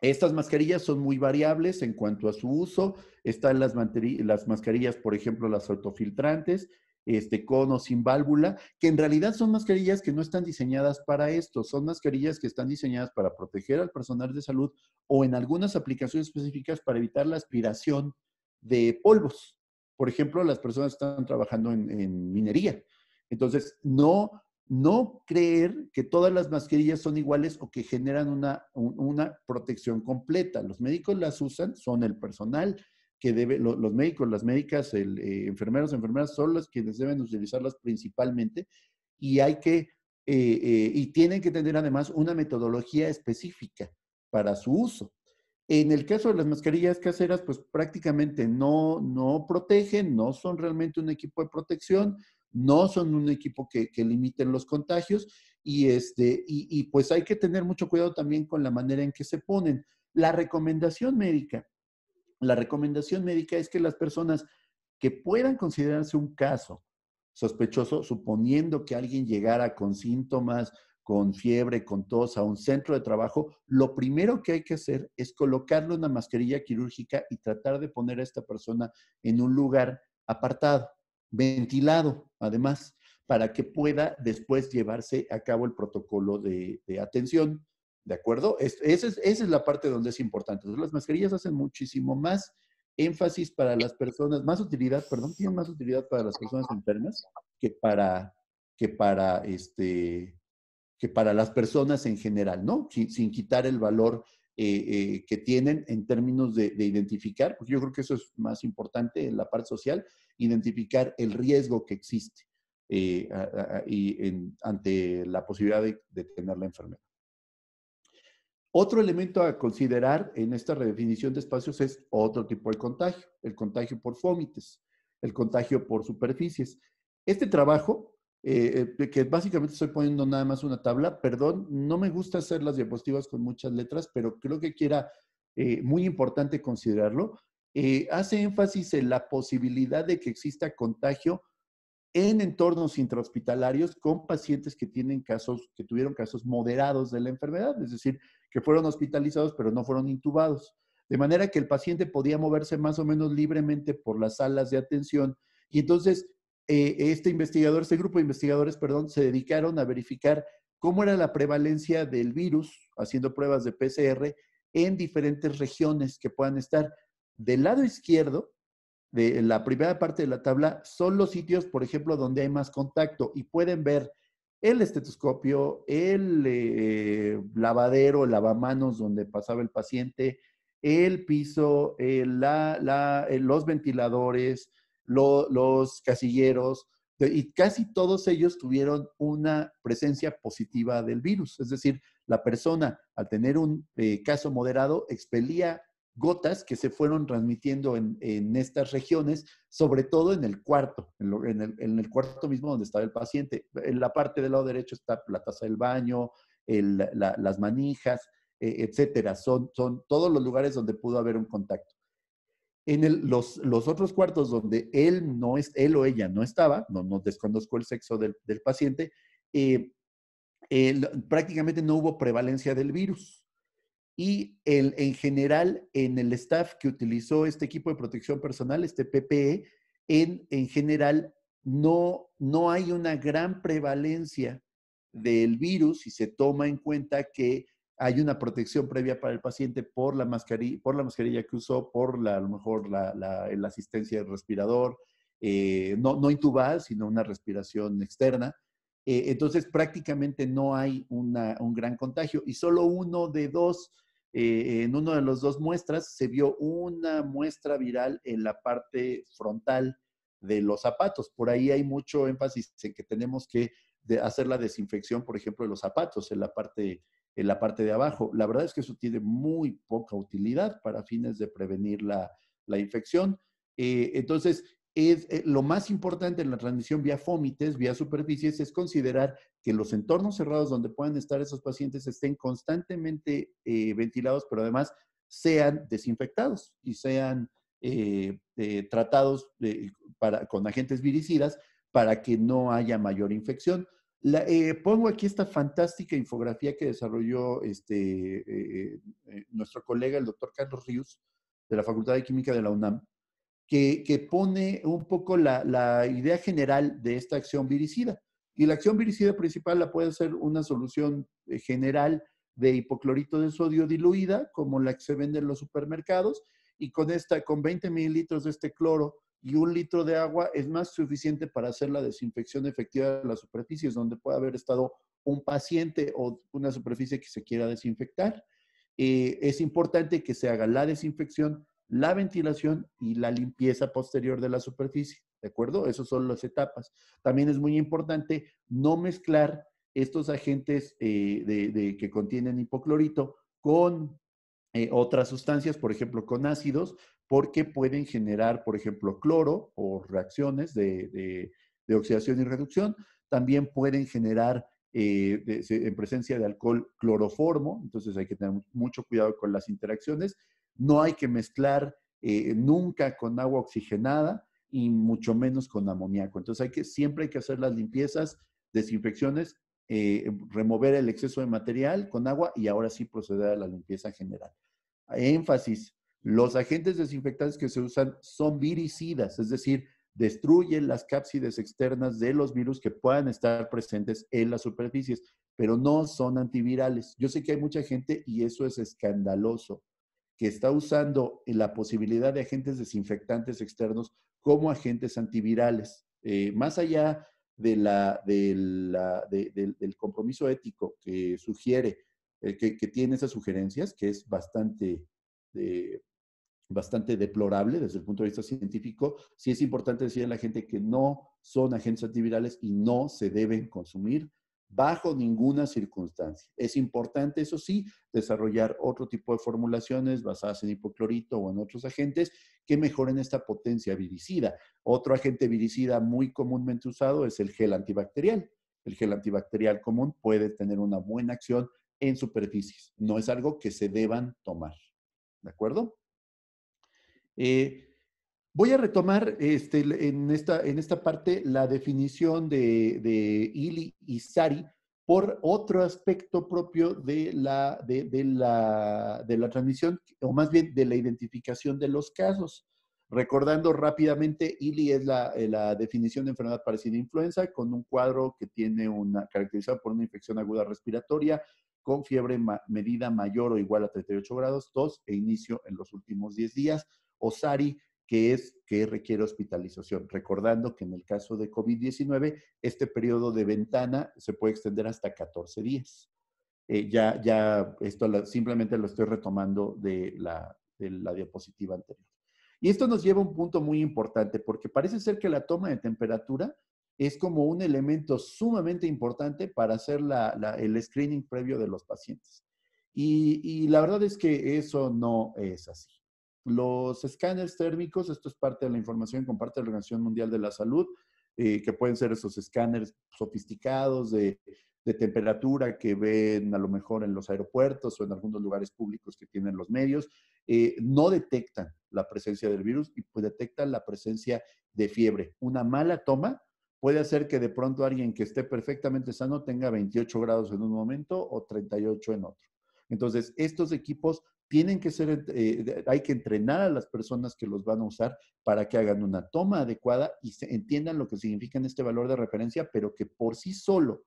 Estas mascarillas son muy variables en cuanto a su uso. Están las, las mascarillas, por ejemplo, las autofiltrantes, este, con o sin válvula, que en realidad son mascarillas que no están diseñadas para esto, son mascarillas que están diseñadas para proteger al personal de salud o en algunas aplicaciones específicas para evitar la aspiración de polvos. Por ejemplo, las personas están trabajando en, minería. Entonces, no, no creer que todas las mascarillas son iguales o que generan una, una protección completa. Los médicos las usan, son el personal que los médicos, las médicas, el, eh, enfermeros, enfermeras son las quienes deben utilizarlas principalmente y hay que, eh, eh, y tienen que tener además una metodología específica para su uso. En el caso de las mascarillas caseras, pues prácticamente no, no protegen, no son realmente un equipo de protección, no son un equipo que, limiten los contagios y, este, y pues hay que tener mucho cuidado también con la manera en que se ponen. La recomendación médica la recomendación médica es que las personas que puedan considerarse un caso sospechoso, suponiendo que alguien llegara con síntomas, con fiebre, con tos a un centro de trabajo, lo primero que hay que hacer es colocarle una mascarilla quirúrgica y tratar de poner a esta persona en un lugar apartado, ventilado, además, para que pueda después llevarse a cabo el protocolo de, de atención ¿De acuerdo? esa, es, la parte donde es importante. las mascarillas hacen muchísimo más énfasis para las personas, más utilidad, perdón, tienen más utilidad para las personas enfermas que para, que para, este, que para las personas en general, ¿no? Sin, quitar el valor eh, eh, que tienen en términos de, identificar, porque yo creo que eso es más importante en la parte social, identificar el riesgo que existe eh, y ante la posibilidad de tener la enfermedad. Otro elemento a considerar en esta redefinición de espacios es otro tipo de contagio, el contagio por fómites, el contagio por superficies. Este trabajo, eh, eh, que básicamente estoy poniendo nada más una tabla, perdón, no me gusta hacer las diapositivas con muchas letras, pero creo que quiera eh, muy importante considerarlo, hace énfasis en la posibilidad de que exista contagio en entornos intrahospitalarios con pacientes que tienen casos, que tuvieron casos moderados de la enfermedad, es decir, que fueron hospitalizados pero no fueron intubados. De manera que el paciente podía moverse más o menos libremente por las salas de atención. Y entonces, eh, este investigador, este grupo de investigadores, perdón, se dedicaron a verificar cómo era la prevalencia del virus, haciendo pruebas de PCR, en diferentes regiones que puedan estar. Del lado izquierdo, de la primera parte de la tabla, son los sitios, por ejemplo, donde hay más contacto y pueden ver el estetoscopio, el eh, lavadero, el lavamanos donde pasaba el paciente, el piso, eh, los ventiladores, los casilleros, y casi todos ellos tuvieron una presencia positiva del virus. Es decir, la persona al tener un eh, caso moderado expelía gotas que se fueron transmitiendo en, estas regiones, sobre todo en el cuarto, en, el, cuarto mismo donde estaba el paciente. En la parte del lado derecho está la taza del baño, las manijas, e, etcétera. Son, son todos los lugares donde pudo haber un contacto. En los, otros cuartos donde él, no es, él o ella no estaba, no, desconozco el sexo del, paciente, eh, prácticamente no hubo prevalencia del virus y el, en general en el staff que utilizó este equipo de protección personal, este PPE, en, en general no, no hay una gran prevalencia del virus y se toma en cuenta que hay una protección previa para el paciente por la mascarilla, por la mascarilla que usó, por la, a lo mejor la, la, asistencia del respirador, eh, no, no intubada, sino una respiración externa. Eh, entonces prácticamente no hay una, un gran contagio y solo uno de dos eh, en uno de las dos muestras se vio una muestra viral en la parte frontal de los zapatos. Por ahí hay mucho énfasis en que tenemos que hacer la desinfección, por ejemplo, de los zapatos en la parte en la parte de abajo. La verdad es que eso tiene muy poca utilidad para fines de prevenir la, infección. Eh, entonces, eh, lo más importante en la transmisión vía fómites, vía superficies, es considerar que los entornos cerrados donde puedan estar esos pacientes estén constantemente eh, ventilados, pero además sean desinfectados y sean eh, tratados con agentes viricidas para que no haya mayor infección. pongo aquí esta fantástica infografía que desarrolló este, nuestro colega, el doctor Carlos Ríos, de la Facultad de Química de la UNAM que, pone un poco la, idea general de esta acción viricida. Y la acción viricida principal la puede ser una solución eh, general de hipoclorito de sodio diluida, como la que se vende en los supermercados, y con esta, con 20 mililitros de este cloro y un litro de agua, es más suficiente para hacer la desinfección efectiva de las superficies donde puede haber estado un paciente o una superficie que se quiera desinfectar. Eh, es importante que se haga la desinfección la ventilación y la limpieza posterior de la superficie. ¿De acuerdo? Esas son las etapas. También es muy importante no mezclar estos agentes eh, que contienen hipoclorito con eh, otras sustancias, por ejemplo, con ácidos, porque pueden generar, por ejemplo, cloro o reacciones de, oxidación y reducción. También pueden generar, eh, en presencia de alcohol, cloroformo. Entonces hay que tener mucho cuidado con las interacciones no hay que mezclar eh, nunca con agua oxigenada y mucho menos con amoníaco. Entonces hay que, siempre hay que hacer las limpiezas, desinfecciones, eh, remover el exceso de material con agua y ahora sí proceder a la limpieza general. Énfasis, los agentes desinfectantes que se usan son viricidas, es decir, destruyen las cápsides externas de los virus que puedan estar presentes en las superficies, pero no son antivirales. Yo sé que hay mucha gente y eso es escandaloso que está usando la posibilidad de agentes desinfectantes externos como agentes antivirales. Eh, más allá del, compromiso ético que sugiere, eh, que, tiene esas sugerencias, que es bastante, eh, bastante deplorable desde el punto de vista científico, sí es importante decir a la gente que no son agentes antivirales y no se deben consumir bajo ninguna circunstancia. Es importante, eso sí, desarrollar otro tipo de formulaciones basadas en hipoclorito o en otros agentes que mejoren esta potencia viricida. Otro agente viricida muy comúnmente usado es el gel antibacterial. El gel antibacterial común puede tener una buena acción en superficies. No es algo que se deban tomar. ¿De acuerdo? Eh, Voy a retomar este, en, esta, en esta parte la definición de, Ili y Sari por otro aspecto propio de la, de, la, transmisión, o más bien de la identificación de los casos. Recordando rápidamente, ILI es la, eh, definición de enfermedad parecida a influenza, con un cuadro que tiene una caracterizada por una infección aguda respiratoria, con fiebre medida mayor o igual a 38 grados, tos e inicio en los últimos 10 días. O SARI que es que requiere hospitalización. Recordando que en el caso de COVID-19, este periodo de ventana se puede extender hasta 14 días. Eh, ya, ya, esto simplemente lo estoy retomando de la, de la diapositiva anterior. Y esto nos lleva a un punto muy importante, porque parece ser que la toma de temperatura es como un elemento sumamente importante para hacer la, el screening previo de los pacientes. y, la verdad es que eso no es así. Los escáneres térmicos, esto es parte de la información parte de la Organización Mundial de la Salud, eh, que pueden ser esos escáneres sofisticados de, temperatura que ven a lo mejor en los aeropuertos o en algunos lugares públicos que tienen los medios, eh, no detectan la presencia del virus y pues detectan la presencia de fiebre. Una mala toma puede hacer que de pronto alguien que esté perfectamente sano tenga 28 grados en un momento o 38 en otro. Entonces, estos equipos tienen que ser, eh, hay que entrenar a las personas que los van a usar para que hagan una toma adecuada y se entiendan lo que en este valor de referencia, pero que por sí solo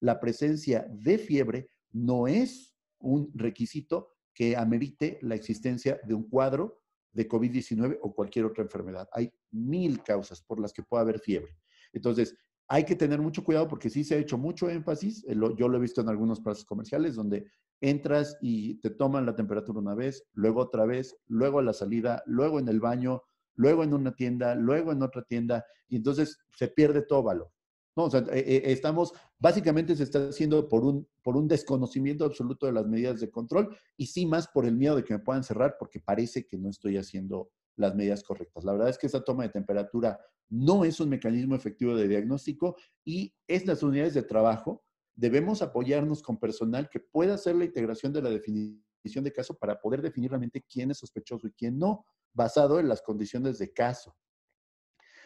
la presencia de fiebre no es un requisito que amerite la existencia de un cuadro de COVID-19 o cualquier otra enfermedad. Hay mil causas por las que puede haber fiebre. Entonces, hay que tener mucho cuidado porque sí se ha hecho mucho énfasis, eh, yo lo he visto en algunos plazos comerciales donde entras y te toman la temperatura una vez, luego otra vez, luego a la salida, luego en el baño, luego en una tienda, luego en otra tienda, y entonces se pierde todo valor. No, sea, e, e, estamos, básicamente se está haciendo por un, por un desconocimiento absoluto de las medidas de control y sí más por el miedo de que me puedan cerrar porque parece que no estoy haciendo las medidas correctas. La verdad es que esa toma de temperatura no es un mecanismo efectivo de diagnóstico y es las unidades de trabajo debemos apoyarnos con personal que pueda hacer la integración de la definición de caso para poder definir realmente quién es sospechoso y quién no, basado en las condiciones de caso.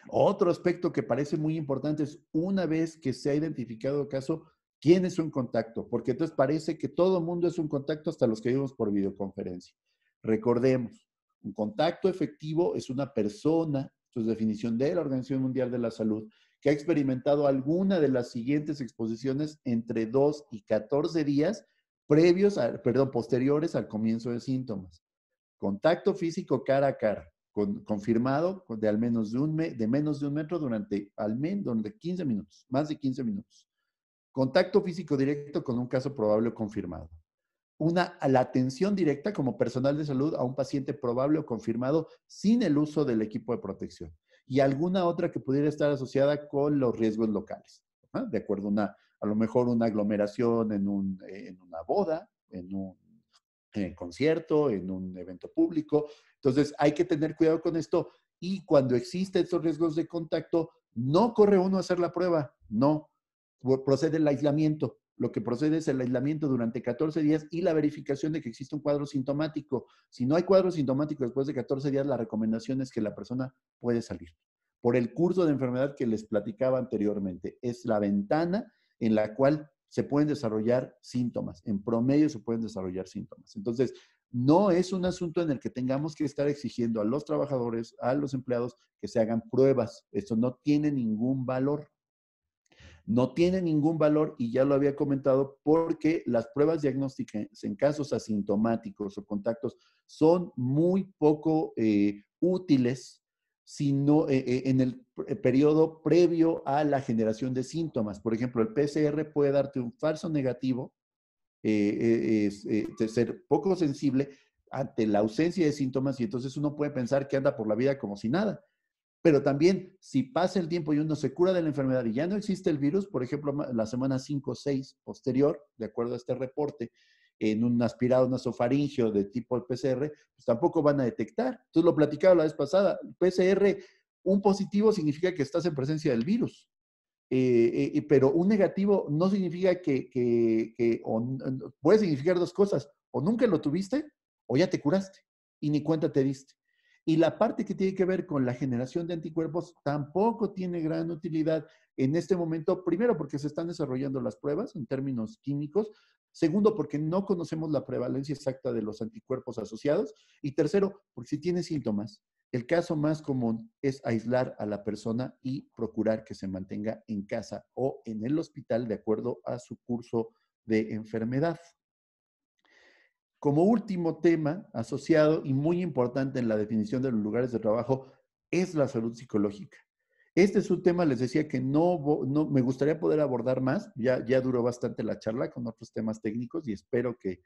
Otro aspecto que parece muy importante es una vez que se ha identificado el caso, quién es un contacto, porque entonces parece que todo el mundo es un contacto hasta los que vimos por videoconferencia. Recordemos, un contacto efectivo es una persona, su definición de la Organización Mundial de la Salud, que ha experimentado alguna de las siguientes exposiciones entre 2 y 14 días previos, perdón, posteriores al comienzo de síntomas. Contacto físico cara a cara, confirmado de al menos de, un menos de un metro durante al menos 15 minutos, más de 15 minutos. Contacto físico directo con un caso probable o confirmado. Una, la atención directa como personal de salud a un paciente probable o confirmado sin el uso del equipo de protección y alguna otra que pudiera estar asociada con los riesgos locales, de acuerdo a una, a lo mejor una aglomeración en, un, una boda, en un eh, concierto, en un evento público. Entonces, hay que tener cuidado con esto y cuando existen estos riesgos de contacto, no corre uno a hacer la prueba, no, procede el aislamiento lo que procede es el aislamiento durante 14 días y la verificación de que existe un cuadro sintomático. Si no hay cuadro sintomático después de 14 días, la recomendación es que la persona puede salir. Por el curso de enfermedad que les platicaba anteriormente, es la ventana en la cual se pueden desarrollar síntomas. En promedio se pueden desarrollar síntomas. Entonces, no es un asunto en el que tengamos que estar exigiendo a los trabajadores, a los empleados, que se hagan pruebas. Esto no tiene ningún valor no tiene ningún valor y ya lo había comentado porque las pruebas diagnósticas en casos asintomáticos o contactos son muy poco eh, útiles sino eh, eh, en el periodo previo a la generación de síntomas. Por ejemplo, el PCR puede darte un falso negativo, ser poco sensible ante la ausencia de síntomas y entonces uno puede pensar que anda por la vida como si nada pero también, si pasa el tiempo y uno se cura de la enfermedad y ya no existe el virus, por ejemplo, la semana 5 o 6 posterior, de acuerdo a este reporte, en un aspirado nasofaringeo de tipo PCR, pues tampoco van a detectar. Entonces, lo platicaba la vez pasada, PCR, un positivo significa que estás en presencia del virus. Eh, eh, pero un negativo no significa que, que o, puede significar dos cosas, o nunca lo tuviste o ya te curaste y ni cuenta te diste. Y la parte que tiene que ver con la generación de anticuerpos tampoco tiene gran utilidad en este momento, primero porque se están desarrollando las pruebas en términos químicos, segundo porque no conocemos la prevalencia exacta de los anticuerpos asociados y tercero porque si tiene síntomas. El caso más común es aislar a la persona y procurar que se mantenga en casa o en el hospital de acuerdo a su curso de enfermedad. Como último tema asociado y muy importante en la definición de los lugares de trabajo es la salud psicológica. Este es un tema, les decía que no, me gustaría poder abordar más, ya, duró bastante la charla con otros temas técnicos y espero que,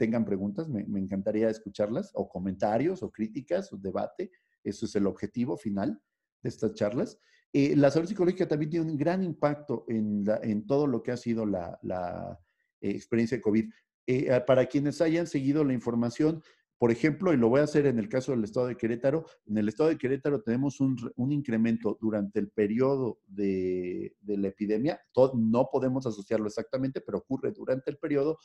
tengan preguntas, me, encantaría escucharlas, o comentarios, o críticas, o debate, eso es el objetivo final de estas charlas. Eh, la salud psicológica también tiene un gran impacto en, todo lo que ha sido la, eh, experiencia de COVID. Eh, para quienes hayan seguido la información, por ejemplo, y lo voy a hacer en el caso del Estado de Querétaro, en el Estado de Querétaro tenemos un, incremento durante el periodo de, la epidemia, no podemos asociarlo exactamente, pero ocurre durante el periodo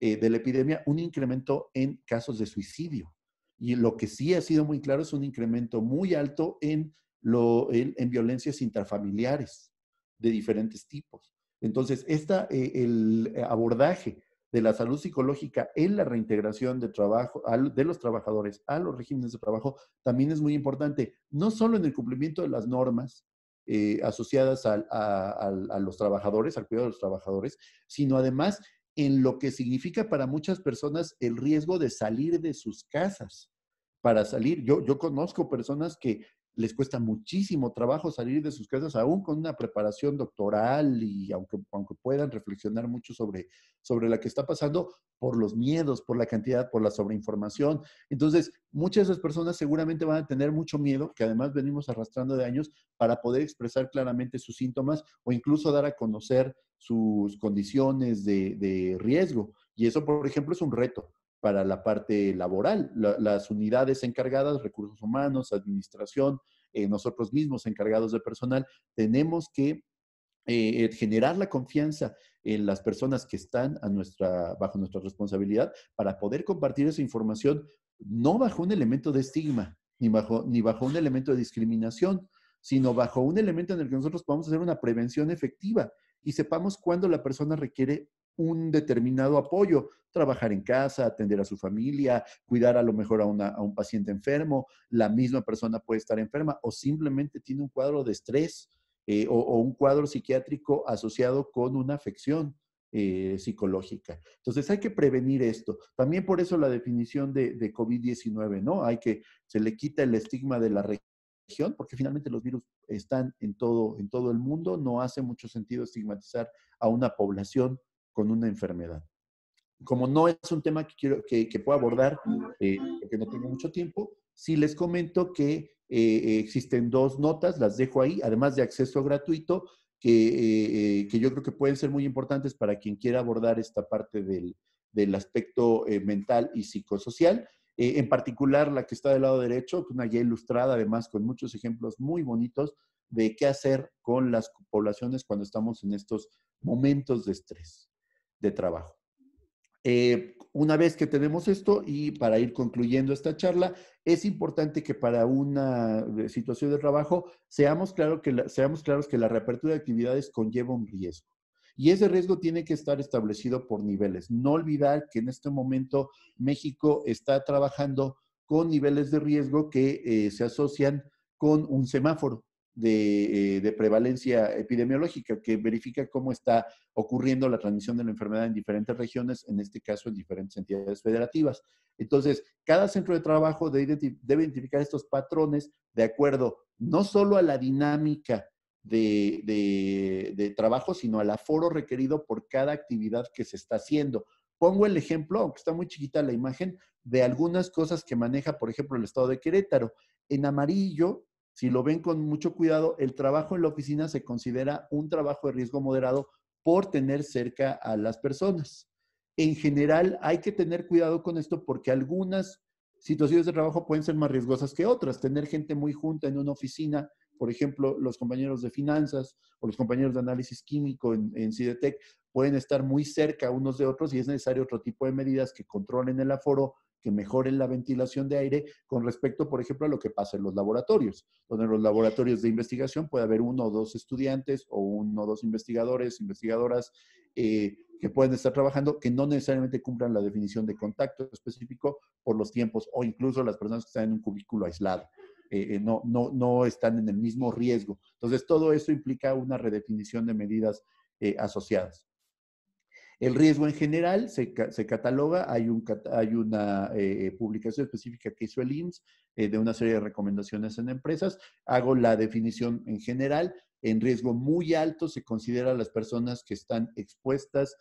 eh, de la epidemia un incremento en casos de suicidio. Y lo que sí ha sido muy claro es un incremento muy alto en, lo, en, violencias intrafamiliares de diferentes tipos. Entonces, esta, eh, el abordaje de la salud psicológica en la reintegración de, trabajo, de los trabajadores a los regímenes de trabajo también es muy importante, no solo en el cumplimiento de las normas eh, asociadas a, a los trabajadores, al cuidado de los trabajadores, sino además en lo que significa para muchas personas el riesgo de salir de sus casas para salir. Yo, yo conozco personas que les cuesta muchísimo trabajo salir de sus casas, aún con una preparación doctoral y aunque, aunque puedan reflexionar mucho sobre, sobre la que está pasando, por los miedos, por la cantidad, por la sobreinformación. Entonces, muchas de esas personas seguramente van a tener mucho miedo, que además venimos arrastrando de años, para poder expresar claramente sus síntomas o incluso dar a conocer sus condiciones de riesgo. Y eso, por ejemplo, es un reto para la parte laboral. las unidades encargadas, recursos humanos, administración, eh, nosotros mismos encargados de personal, tenemos que eh, eh, generar la confianza en las personas que están bajo nuestra responsabilidad para poder compartir esa información no bajo un elemento de estigma, ni bajo, ni bajo un elemento de discriminación, sino bajo un elemento en el que nosotros podamos hacer una prevención efectiva y sepamos cuándo la persona requiere un determinado apoyo, trabajar en casa, atender a su familia, cuidar a lo mejor a, un paciente enfermo, la misma persona puede estar enferma o simplemente tiene un cuadro de estrés eh, o, un cuadro psiquiátrico asociado con una afección. Eh, psicológica. Entonces hay que prevenir esto. También por eso la definición de, COVID-19, ¿no? Hay que, se le quita el estigma de la región, porque finalmente los virus están en todo, en todo el mundo. No hace mucho sentido estigmatizar a una población con una enfermedad. Como no es un tema que, quiero, que, pueda abordar, eh, porque no tengo mucho tiempo, sí les comento que eh, existen dos notas, las dejo ahí, además de acceso gratuito, eh, que, yo creo que pueden ser muy importantes para quien quiera abordar esta parte del, del aspecto mental y psicosocial. en particular, la que está del lado derecho, una guía ilustrada, además, con muchos ejemplos muy bonitos de qué hacer con las poblaciones cuando estamos en estos momentos de estrés trabajo. Eh, una vez que tenemos esto y para ir concluyendo esta charla, es importante que para una eh, situación de trabajo seamos, claro que seamos claros que la reapertura de actividades conlleva un riesgo. Y ese riesgo tiene que estar establecido por niveles. No olvidar que en este momento México está trabajando con niveles de riesgo que eh, se asocian con un semáforo. Eh, de, prevalencia epidemiológica que verifica cómo está ocurriendo la transmisión de la enfermedad en diferentes regiones, en este caso en diferentes entidades federativas. Entonces, cada centro de trabajo debe identificar estos patrones de acuerdo no solo a la dinámica de, de trabajo, sino al aforo requerido por cada actividad que se está haciendo. Pongo el ejemplo, aunque está muy chiquita la imagen, de algunas cosas que maneja, por ejemplo, el estado de Querétaro. En amarillo si lo ven con mucho cuidado, el trabajo en la oficina se considera un trabajo de riesgo moderado por tener cerca a las personas. En general, hay que tener cuidado con esto porque algunas situaciones de trabajo pueden ser más riesgosas que otras. Tener gente muy junta en una oficina, por ejemplo, los compañeros de finanzas o los compañeros de análisis químico en, Cidetec, pueden estar muy cerca unos de otros y es necesario otro tipo de medidas que controlen el aforo, que mejoren la ventilación de aire con respecto, por ejemplo, a lo que pasa en los laboratorios, donde en los laboratorios de investigación puede haber uno o dos estudiantes o uno o dos investigadores, investigadoras eh, que pueden estar trabajando que no necesariamente cumplan la definición de contacto específico por los tiempos o incluso las personas que están en un cubículo aislado. Eh, eh, no, no, están en el mismo riesgo. Entonces, todo esto implica una redefinición de medidas asociadas. El riesgo en general se, cataloga, hay, una eh, eh, publicación específica que hizo el INS eh, de una serie de recomendaciones en empresas. Hago la definición en general. En riesgo muy alto se consideran las personas que están expuestas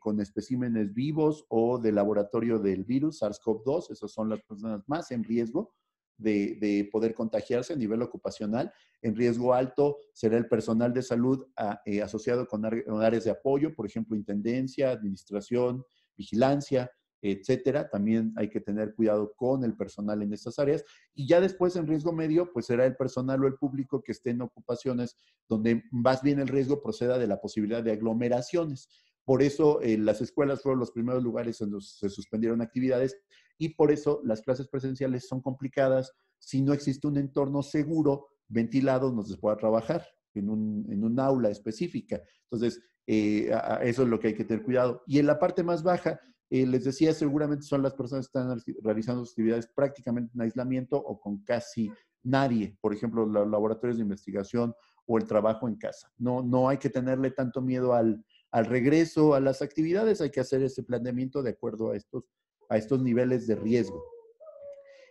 con especímenes vivos o de laboratorio del virus SARS-CoV-2. Esas son las personas más en riesgo de, poder contagiarse a nivel ocupacional. En riesgo alto será el personal de salud ah, eh, asociado con, con, áreas de apoyo, por ejemplo, intendencia, administración, vigilancia, etcétera. También hay que tener cuidado con el personal en estas áreas. Y ya después en riesgo medio, pues será el personal o el público que esté en ocupaciones donde más bien el riesgo proceda de la posibilidad de aglomeraciones. Por eso eh, las escuelas fueron los primeros lugares en los que se suspendieron actividades y por eso las clases presenciales son complicadas si no existe un entorno seguro, ventilado, no se pueda trabajar en un, aula específica. Entonces, eh, eso es lo que hay que tener cuidado. Y en la parte más baja, eh, les decía, seguramente son las personas que están realizando sus actividades prácticamente en aislamiento o con casi nadie. Por ejemplo, los laboratorios de investigación o el trabajo en casa. No, no hay que tenerle tanto miedo al, al regreso a las actividades hay que hacer ese planteamiento de acuerdo a estos, a estos niveles de riesgo.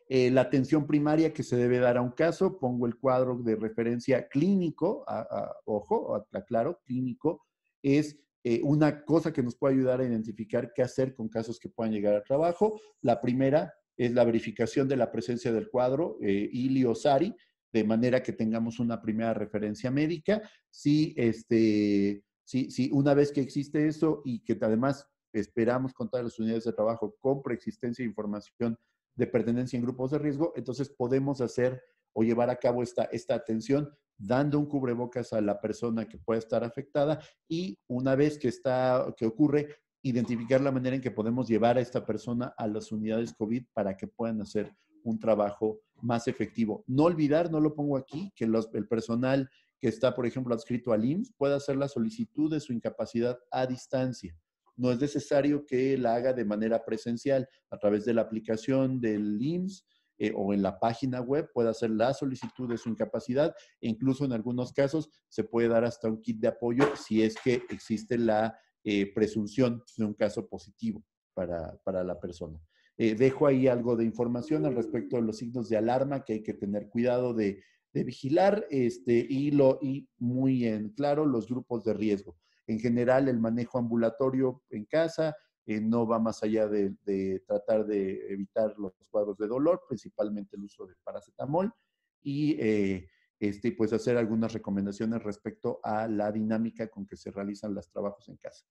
Eh, la atención primaria que se debe dar a un caso, pongo el cuadro de referencia clínico, a, ojo, aclaro, clínico, es eh, una cosa que nos puede ayudar a identificar qué hacer con casos que puedan llegar al trabajo. La primera es la verificación de la presencia del cuadro eh, iliosari, de manera que tengamos una primera referencia médica. Si este, si, una vez que existe eso y que además esperamos contar las unidades de trabajo con preexistencia e información de pertenencia en grupos de riesgo, entonces podemos hacer o llevar a cabo esta, esta atención dando un cubrebocas a la persona que pueda estar afectada y una vez que, está, que ocurre, identificar la manera en que podemos llevar a esta persona a las unidades COVID para que puedan hacer un trabajo más efectivo. No olvidar, no lo pongo aquí, que los, el personal que está, por ejemplo, adscrito al IMSS, pueda hacer la solicitud de su incapacidad a distancia. No es necesario que la haga de manera presencial a través de la aplicación del IMSS. Eh, o en la página web puede hacer la solicitud de su incapacidad e incluso en algunos casos se puede dar hasta un kit de apoyo si es que existe la eh, presunción de un caso positivo para, la persona. Eh, dejo ahí algo de información al respecto de los signos de alarma que hay que tener cuidado de de vigilar este, y, y muy en claro los grupos de riesgo. En general, el manejo ambulatorio en casa eh, no va más allá de, tratar de evitar los cuadros de dolor, principalmente el uso de paracetamol y eh, este, pues hacer algunas recomendaciones respecto a la dinámica con que se realizan los trabajos en casa.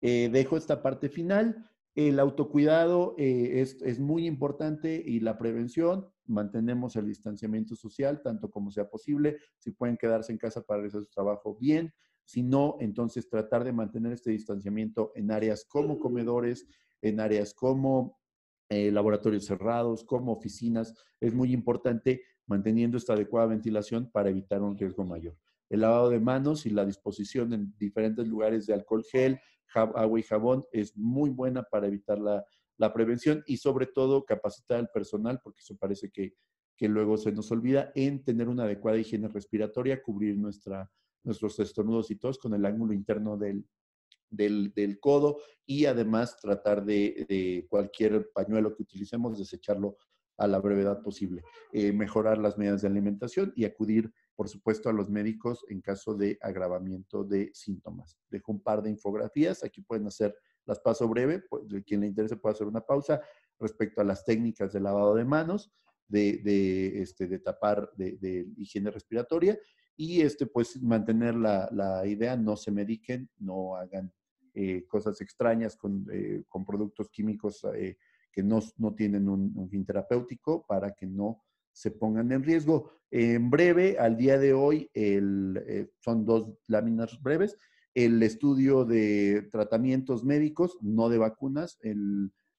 Eh, dejo esta parte final el autocuidado eh, es, muy importante y la prevención. Mantenemos el distanciamiento social tanto como sea posible. Si pueden quedarse en casa para realizar su trabajo, bien. Si no, entonces tratar de mantener este distanciamiento en áreas como comedores, en áreas como eh, laboratorios cerrados, como oficinas. Es muy importante manteniendo esta adecuada ventilación para evitar un riesgo mayor el lavado de manos y la disposición en diferentes lugares de alcohol gel, agua y jabón es muy buena para evitar la, la prevención y sobre todo capacitar al personal, porque eso parece que, que, luego se nos olvida, en tener una adecuada higiene respiratoria, cubrir nuestra, nuestros estornudos y tos con el ángulo interno del, del, codo y además tratar de, cualquier pañuelo que utilicemos, desecharlo a la brevedad posible, eh, mejorar las medidas de alimentación y acudir por supuesto, a los médicos en caso de agravamiento de síntomas. Dejo un par de infografías, aquí pueden hacer las paso breve, pues, quien le interese puede hacer una pausa respecto a las técnicas de lavado de manos, de, este, de tapar de, higiene respiratoria y este, pues mantener la, idea, no se mediquen, no hagan eh, cosas extrañas con, eh, productos químicos eh, que no, no tienen un fin terapéutico para que no se pongan en riesgo. En breve, al día de hoy, eh, son dos láminas breves, el estudio de tratamientos médicos, no de vacunas.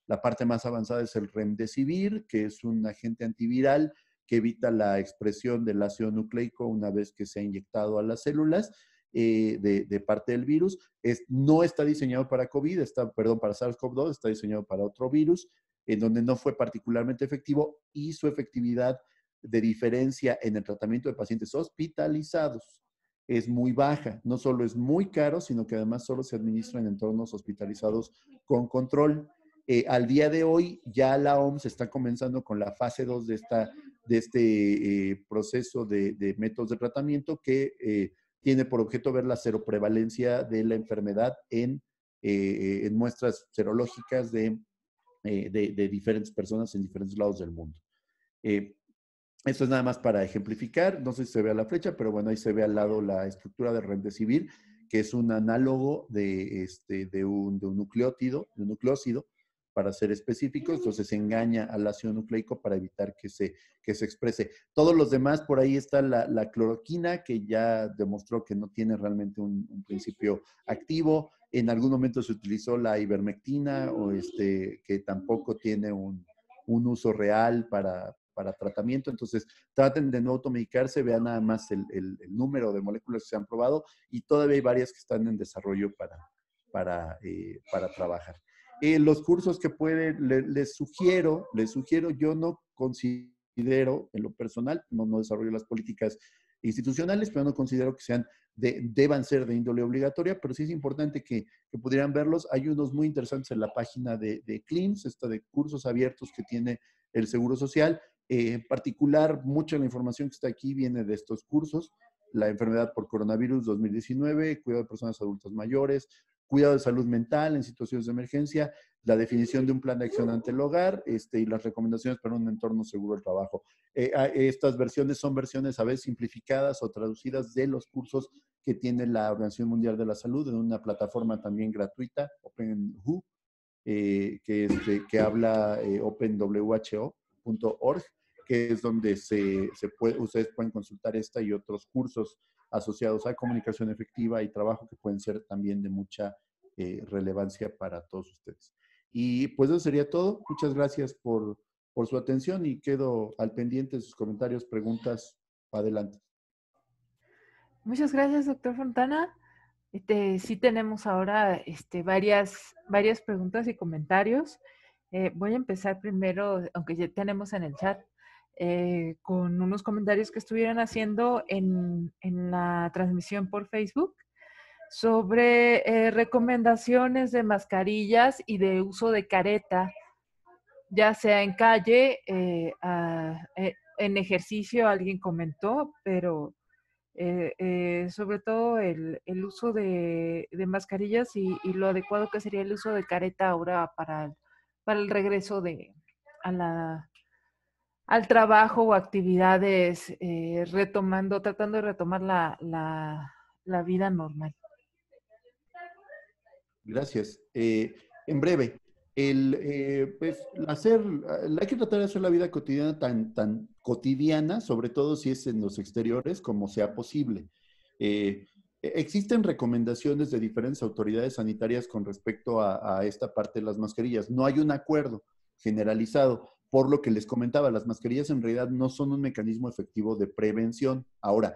la parte más avanzada es el remdesivir, que es un agente antiviral que evita la expresión del ácido nucleico una vez que se ha inyectado a las células. Eh, de, parte del virus. no está diseñado para COVID, está, perdón, para SARS-CoV-2, está diseñado para otro virus en donde no fue particularmente efectivo y su efectividad de diferencia en el tratamiento de pacientes hospitalizados es muy baja. No solo es muy caro, sino que además solo se administra en entornos hospitalizados con control. Eh, al día de hoy ya la OMS está comenzando con la fase 2 de, esta, de este eh, proceso de, métodos de tratamiento que eh, tiene por objeto ver la seroprevalencia de la enfermedad en, en muestras serológicas de eh, de, diferentes personas en diferentes lados del mundo. Eh, esto es nada más para ejemplificar, no sé si se a la flecha, pero bueno, ahí se ve al lado la estructura de Rendecivil, civil, que es un análogo de, este, de, un, de un nucleótido, de un nucleócido, para ser específico. entonces se engaña al ácido nucleico para evitar que se, que se exprese. Todos los demás, por ahí está la, la cloroquina, que ya demostró que no tiene realmente un principio activo, en algún momento se utilizó la ivermectina, o este, que tampoco tiene un, uso real para, tratamiento. Entonces, traten de no automedicarse, vean nada más el, número de moléculas que se han probado y todavía hay varias que están en desarrollo para, para, eh, trabajar. Eh, los cursos que pueden, les sugiero, les sugiero, yo no considero en lo personal, no, no desarrollo las políticas institucionales, pero no considero que sean deban ser de índole obligatoria, pero sí es importante que, pudieran verlos. Hay unos muy interesantes en la página de, de CLIMS, esta de cursos abiertos que tiene el Seguro Social. Eh, en particular, mucha de la información que está aquí viene de estos cursos. La enfermedad por coronavirus 2019, cuidado de personas adultas mayores, cuidado de salud mental en situaciones de emergencia, la definición de un plan de acción ante el hogar este, y las recomendaciones para un entorno seguro del trabajo. Eh, ah, estas versiones son versiones a veces simplificadas o traducidas de los cursos que tiene la Organización Mundial de la Salud en una plataforma también gratuita, OpenWho, eh, que, que habla eh, openwho.org, que es donde se, puede, ustedes pueden consultar esta y otros cursos asociados a comunicación efectiva y trabajo que pueden ser también de mucha eh, relevancia para todos ustedes. Y pues eso sería todo. Muchas gracias por, por su atención y quedo al pendiente de sus comentarios, preguntas. Adelante. Muchas gracias, doctor Fontana. Este, sí tenemos ahora este, varias, varias preguntas y comentarios. Eh, voy a empezar primero, aunque ya tenemos en el chat, eh, con unos comentarios que estuvieron haciendo en, la transmisión por Facebook sobre eh, recomendaciones de mascarillas y de uso de careta, ya sea en calle, eh, en ejercicio, alguien comentó, pero sobre todo el, uso de, mascarillas y, lo adecuado que sería el uso de careta ahora para para el regreso de, a la al trabajo o actividades, eh, retomando, tratando de retomar la, la, vida normal? Gracias. Eh, en breve, el, eh, pues, hacer, hay que tratar de hacer la vida cotidiana tan, tan cotidiana, sobre todo si es en los exteriores, como sea posible. existen recomendaciones de diferentes autoridades sanitarias con respecto a, a esta parte de las mascarillas. No hay un acuerdo generalizado por lo que les comentaba, las mascarillas en realidad no son un mecanismo efectivo de prevención. Ahora,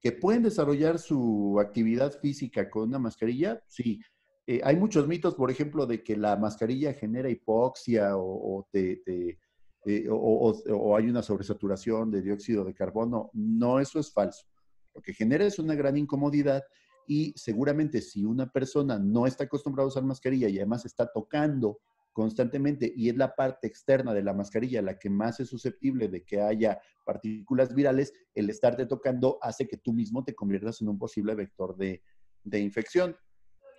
¿que pueden desarrollar su actividad física con una mascarilla? Sí. Eh, hay muchos mitos, por ejemplo, de que la mascarilla genera hipoxia eh, o, o hay una sobresaturación de dióxido de carbono. No, eso es falso. Lo que genera es una gran incomodidad y seguramente si una persona no está acostumbrada a usar mascarilla y además está tocando constantemente y es la parte externa de la mascarilla la que más es susceptible de que haya partículas virales, el estarte tocando hace que tú mismo te conviertas en un posible vector de, infección.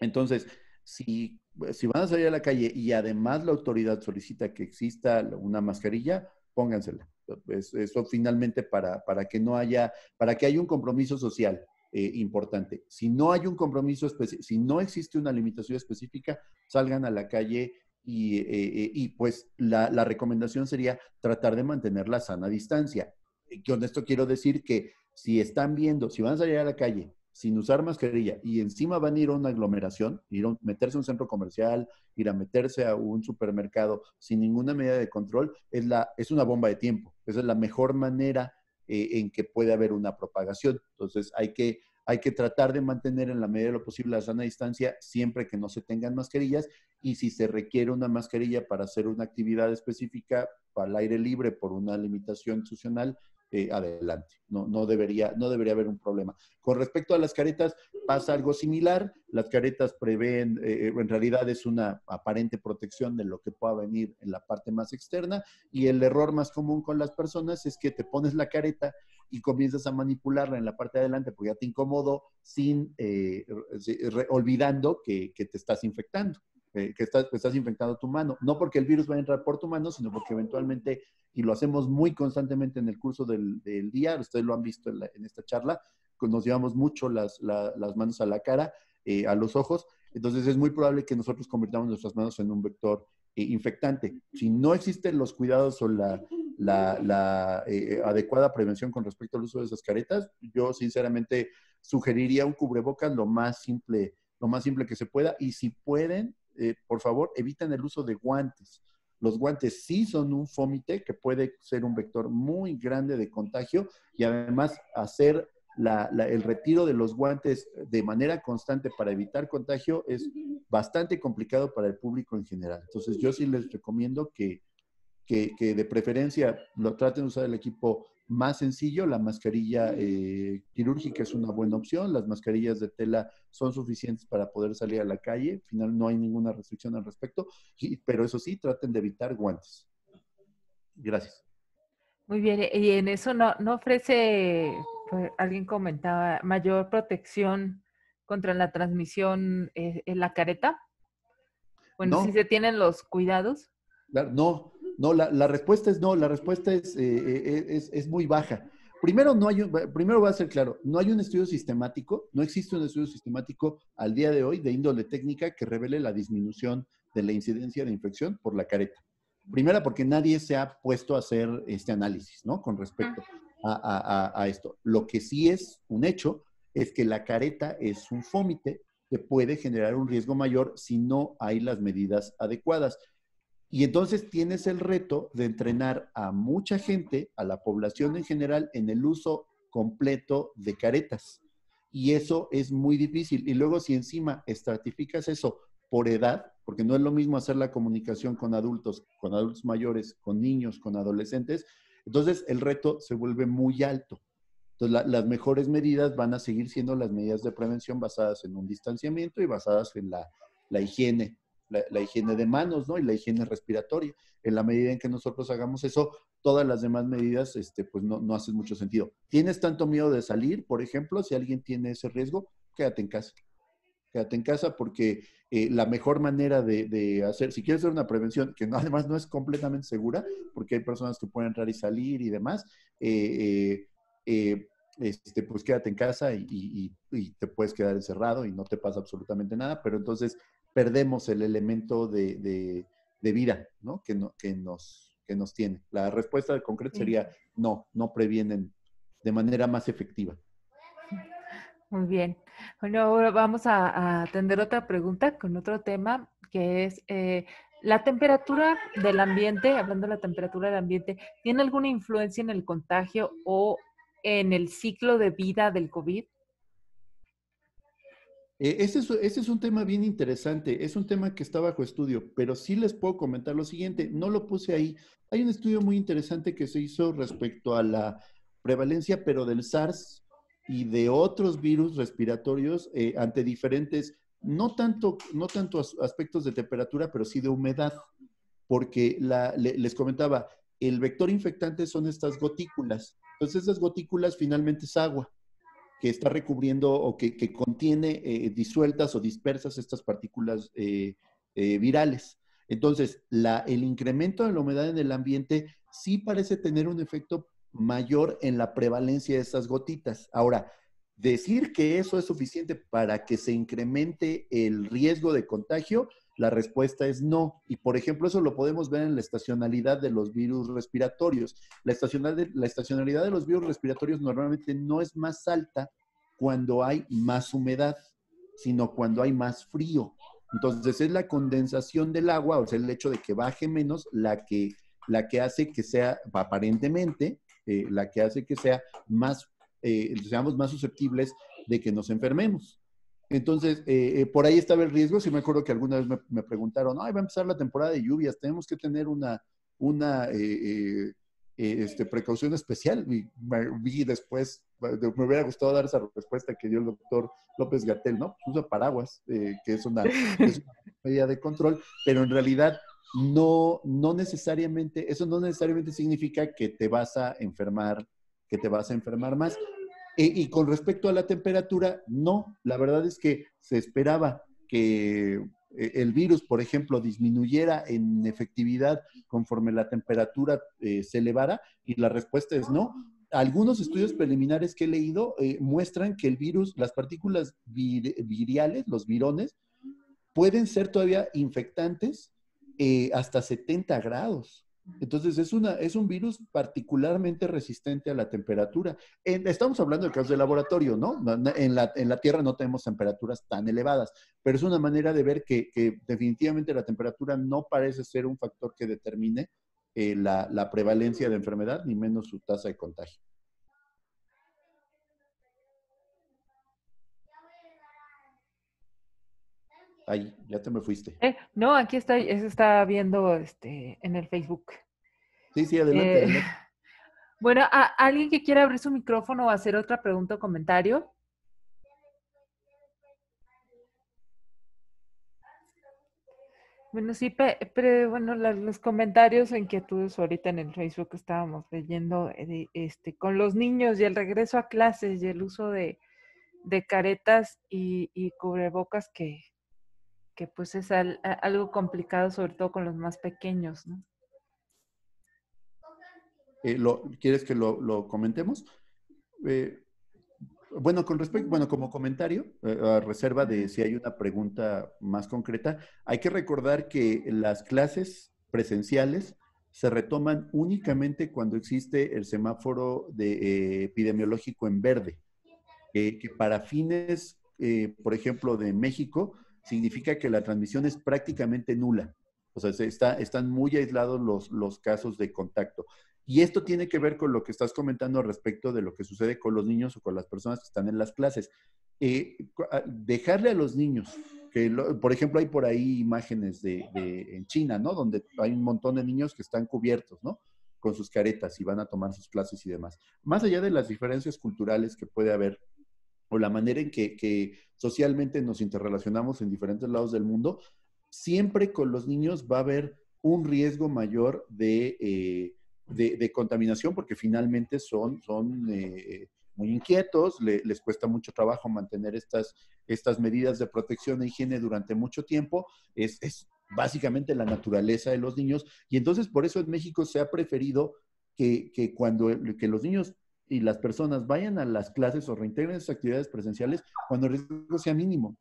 Entonces, si, si van a salir a la calle y además la autoridad solicita que exista una mascarilla, póngansela. Eso finalmente para, para que no haya, para que haya un compromiso social, eh, importante. Si no hay un compromiso, si no existe una limitación específica, salgan a la calle eh, eh, y, pues la, recomendación sería tratar de mantener la sana distancia. Y eh, con esto quiero decir que si están viendo, si van a salir a la calle sin usar mascarilla y encima van a ir a una aglomeración, ir a meterse a un centro comercial, ir a meterse a un supermercado sin ninguna medida de control, es, la, es una bomba de tiempo. Esa es la mejor manera en que puede haber una propagación. Entonces hay que hay que tratar de mantener en la medida de lo posible la sana distancia siempre que no se tengan mascarillas y si se requiere una mascarilla para hacer una actividad específica para el aire libre por una limitación institucional, eh, adelante. No, no, debería, no debería haber un problema. Con respecto a las caretas, pasa algo similar. Las caretas prevén, eh, eh, en realidad es una aparente protección de lo que pueda venir en la parte más externa. Y el error más común con las personas es que te pones la careta, y comienzas a manipularla en la parte de adelante porque ya te incomodo sin eh, olvidando que, te estás infectando, eh, que estás, estás infectando tu mano. No porque el virus va a entrar por tu mano, sino porque eventualmente, y lo hacemos muy constantemente en el curso del, día, ustedes lo han visto en, esta charla, nos llevamos mucho las, manos a la cara, eh, a los ojos, entonces es muy probable que nosotros convirtamos nuestras manos en un vector infectante. Si no existen los cuidados o la la, eh, eh, adecuada prevención con respecto al uso de esas caretas, yo sinceramente sugeriría un cubrebocas lo más simple, lo más simple que se pueda. Y si pueden, eh, por favor, eviten el uso de guantes. Los guantes sí son un fómite que puede ser un vector muy grande de contagio y además hacer el retiro de los guantes de manera constante para evitar contagio es bastante complicado para el público en general. Entonces yo sí les recomiendo que que, de preferencia lo traten de usar el equipo más sencillo, la mascarilla eh, quirúrgica es una buena opción, las mascarillas de tela son suficientes para poder salir a la calle, al final no hay ninguna restricción al respecto, pero eso sí, traten de evitar guantes. Gracias. Muy bien, eh, y en eso no, no ofrece, pues, alguien comentaba, mayor protección contra la transmisión eh, en la careta. Bueno, si se tienen los cuidados. Claro, no, no, la, respuesta es no, la respuesta es, eh, eh, eh, es, muy baja. Primero, no hay primero va a ser claro, no hay un estudio sistemático, no existe un estudio sistemático al día de hoy de índole técnica que revele la disminución de la incidencia de infección por la careta. Primera, porque nadie se ha puesto a hacer este análisis, ¿no? Con respecto a, a esto. Lo que sí es un hecho es que la careta es un fómite que puede generar un riesgo mayor si no hay las medidas adecuadas. Y entonces tienes el reto de entrenar a mucha gente, a la población en general, en el uso completo de caretas. Y eso es muy difícil. Y luego si encima estratificas eso por edad, porque no es lo mismo hacer la comunicación con adultos, con adultos mayores, con niños, con adolescentes, entonces el reto se vuelve muy alto. Entonces las mejores medidas van a seguir siendo las medidas de prevención basadas en un distanciamiento y basadas en la higiene la, higiene de manos, ¿no? Y la higiene respiratoria. En la medida en que nosotros hagamos eso, todas las demás medidas, este, pues no, no hacen mucho sentido. ¿Tienes tanto miedo de salir, por ejemplo? Si alguien tiene ese riesgo, quédate en casa. Quédate en casa porque eh, la mejor manera de, hacer, si quieres hacer una prevención, que además no es completamente segura, porque hay personas que pueden entrar y salir y demás, eh, eh, este, pues quédate en casa y, y, te puedes quedar encerrado y no te pasa absolutamente nada, pero entonces perdemos el elemento de, de, vida ¿no? Que, no, que, nos, que nos tiene. La respuesta concreta sería no, no previenen de manera más efectiva. Muy bien. Bueno, ahora vamos a, atender otra pregunta con otro tema que es eh, la temperatura del ambiente, hablando de la temperatura del ambiente, ¿tiene alguna influencia en el contagio o en el ciclo de vida del COVID? Eh, ese, es, un tema bien interesante, es un tema que está bajo estudio, pero sí les puedo comentar lo siguiente, no lo puse ahí. Hay un estudio muy interesante que se hizo respecto a la prevalencia, pero del SARS y de otros virus respiratorios eh, ante diferentes, no tanto, no tanto aspectos de temperatura, pero sí de humedad, porque la, les comentaba, el vector infectante son estas gotículas, entonces esas gotículas finalmente es agua que está recubriendo o que, contiene eh, disueltas o dispersas estas partículas eh, eh, virales. Entonces, la, el incremento de la humedad en el ambiente sí parece tener un efecto mayor en la prevalencia de estas gotitas. Ahora, decir que eso es suficiente para que se incremente el riesgo de contagio, la respuesta es no. Y por ejemplo, eso lo podemos ver en la estacionalidad de los virus respiratorios. La estacionalidad de, los virus respiratorios normalmente no es más alta cuando hay más humedad, sino cuando hay más frío. Entonces es la condensación del agua, o sea, el hecho de que baje menos la que, la que hace que sea, aparentemente, eh, la que hace que sea más, eh, seamos más susceptibles de que nos enfermemos. Entonces, eh, eh, por ahí estaba el riesgo. Si me acuerdo que alguna vez me, preguntaron, ay, va a empezar la temporada de lluvias, tenemos que tener una, una eh, este, precaución especial. Y vi después, me hubiera gustado dar esa respuesta que dio el doctor López Gatel, ¿no? Pues usa paraguas, que es una, medida de control, pero en realidad no, no necesariamente, eso no necesariamente significa que te vas a enfermar, que te vas a enfermar más. Y, con respecto a la temperatura, no, la verdad es que se esperaba que eh, el virus, por ejemplo, disminuyera en efectividad conforme la temperatura eh, se elevara y la respuesta es no. Algunos estudios preliminares que he leído eh, muestran que el virus, las partículas viriales, los virones, pueden ser todavía infectantes hasta 70 grados. Entonces, es, una, es un virus particularmente resistente a la temperatura. estamos hablando del caso de laboratorio, ¿no? En la, en la, Tierra no tenemos temperaturas tan elevadas, pero es una manera de ver que, que definitivamente la temperatura no parece ser un factor que determine eh, la, la prevalencia de enfermedad, ni menos su tasa de contagio. Ay, ya te me fuiste. Eh, no, aquí está, eso está viendo este, en el Facebook. Sí, sí, adelante. Eh, bueno, ¿alguien que quiera abrir su micrófono o hacer otra pregunta o comentario? Bueno, sí, pero bueno, los comentarios inquietudes ahorita en el Facebook estábamos leyendo eh, este, con los niños y el regreso a clases y el uso de, caretas y, y cubrebocas que, que pues es algo complicado, sobre todo con los más pequeños, ¿no? Eh, ¿Quieres que lo, comentemos? Eh, bueno, con respecto, bueno, como comentario, eh, a reserva de si hay una pregunta más concreta, hay que recordar que las clases presenciales se retoman únicamente cuando existe el semáforo de, epidemiológico en verde, que para fines, por ejemplo, de México, significa que la transmisión es prácticamente nula. O sea, están muy aislados los, los casos de contacto. Y esto tiene que ver con lo que estás comentando respecto de lo que sucede con los niños o con las personas que están en las clases. Eh, ah, dejarle a los niños, que por ejemplo hay por ahí imágenes de, en China, ¿no? Donde hay un montón de niños que están cubiertos, ¿no? Con sus caretas y van a tomar sus clases y demás. Más allá de las diferencias culturales que puede haber o la manera en que, socialmente nos interrelacionamos en diferentes lados del mundo, siempre con los niños va a haber un riesgo mayor de, eh, contaminación porque finalmente son, son eh, muy inquietos, les cuesta mucho trabajo mantener estas, estas medidas de protección e higiene durante mucho tiempo. Es, básicamente la naturaleza de los niños y entonces por eso en México se ha preferido que, cuando que los niños y las personas vayan a las clases o reintegren sus actividades presenciales cuando el riesgo sea mínimo.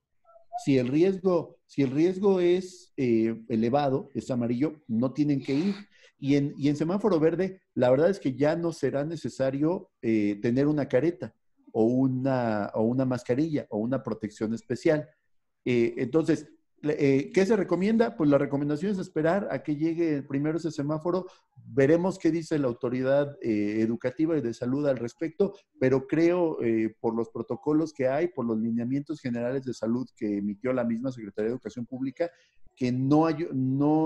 Si el riesgo, si el riesgo es eh, elevado, es amarillo, no tienen que ir. Y en, semáforo verde, la verdad es que ya no será necesario eh, tener una careta o una, o una mascarilla o una protección especial. Eh, entonces, eh, ¿Qué se recomienda? Pues la recomendación es esperar a que llegue primero ese semáforo. Veremos qué dice la autoridad eh, educativa y de salud al respecto, pero creo eh, por los protocolos que hay, por los lineamientos generales de salud que emitió la misma Secretaría de Educación Pública, que no,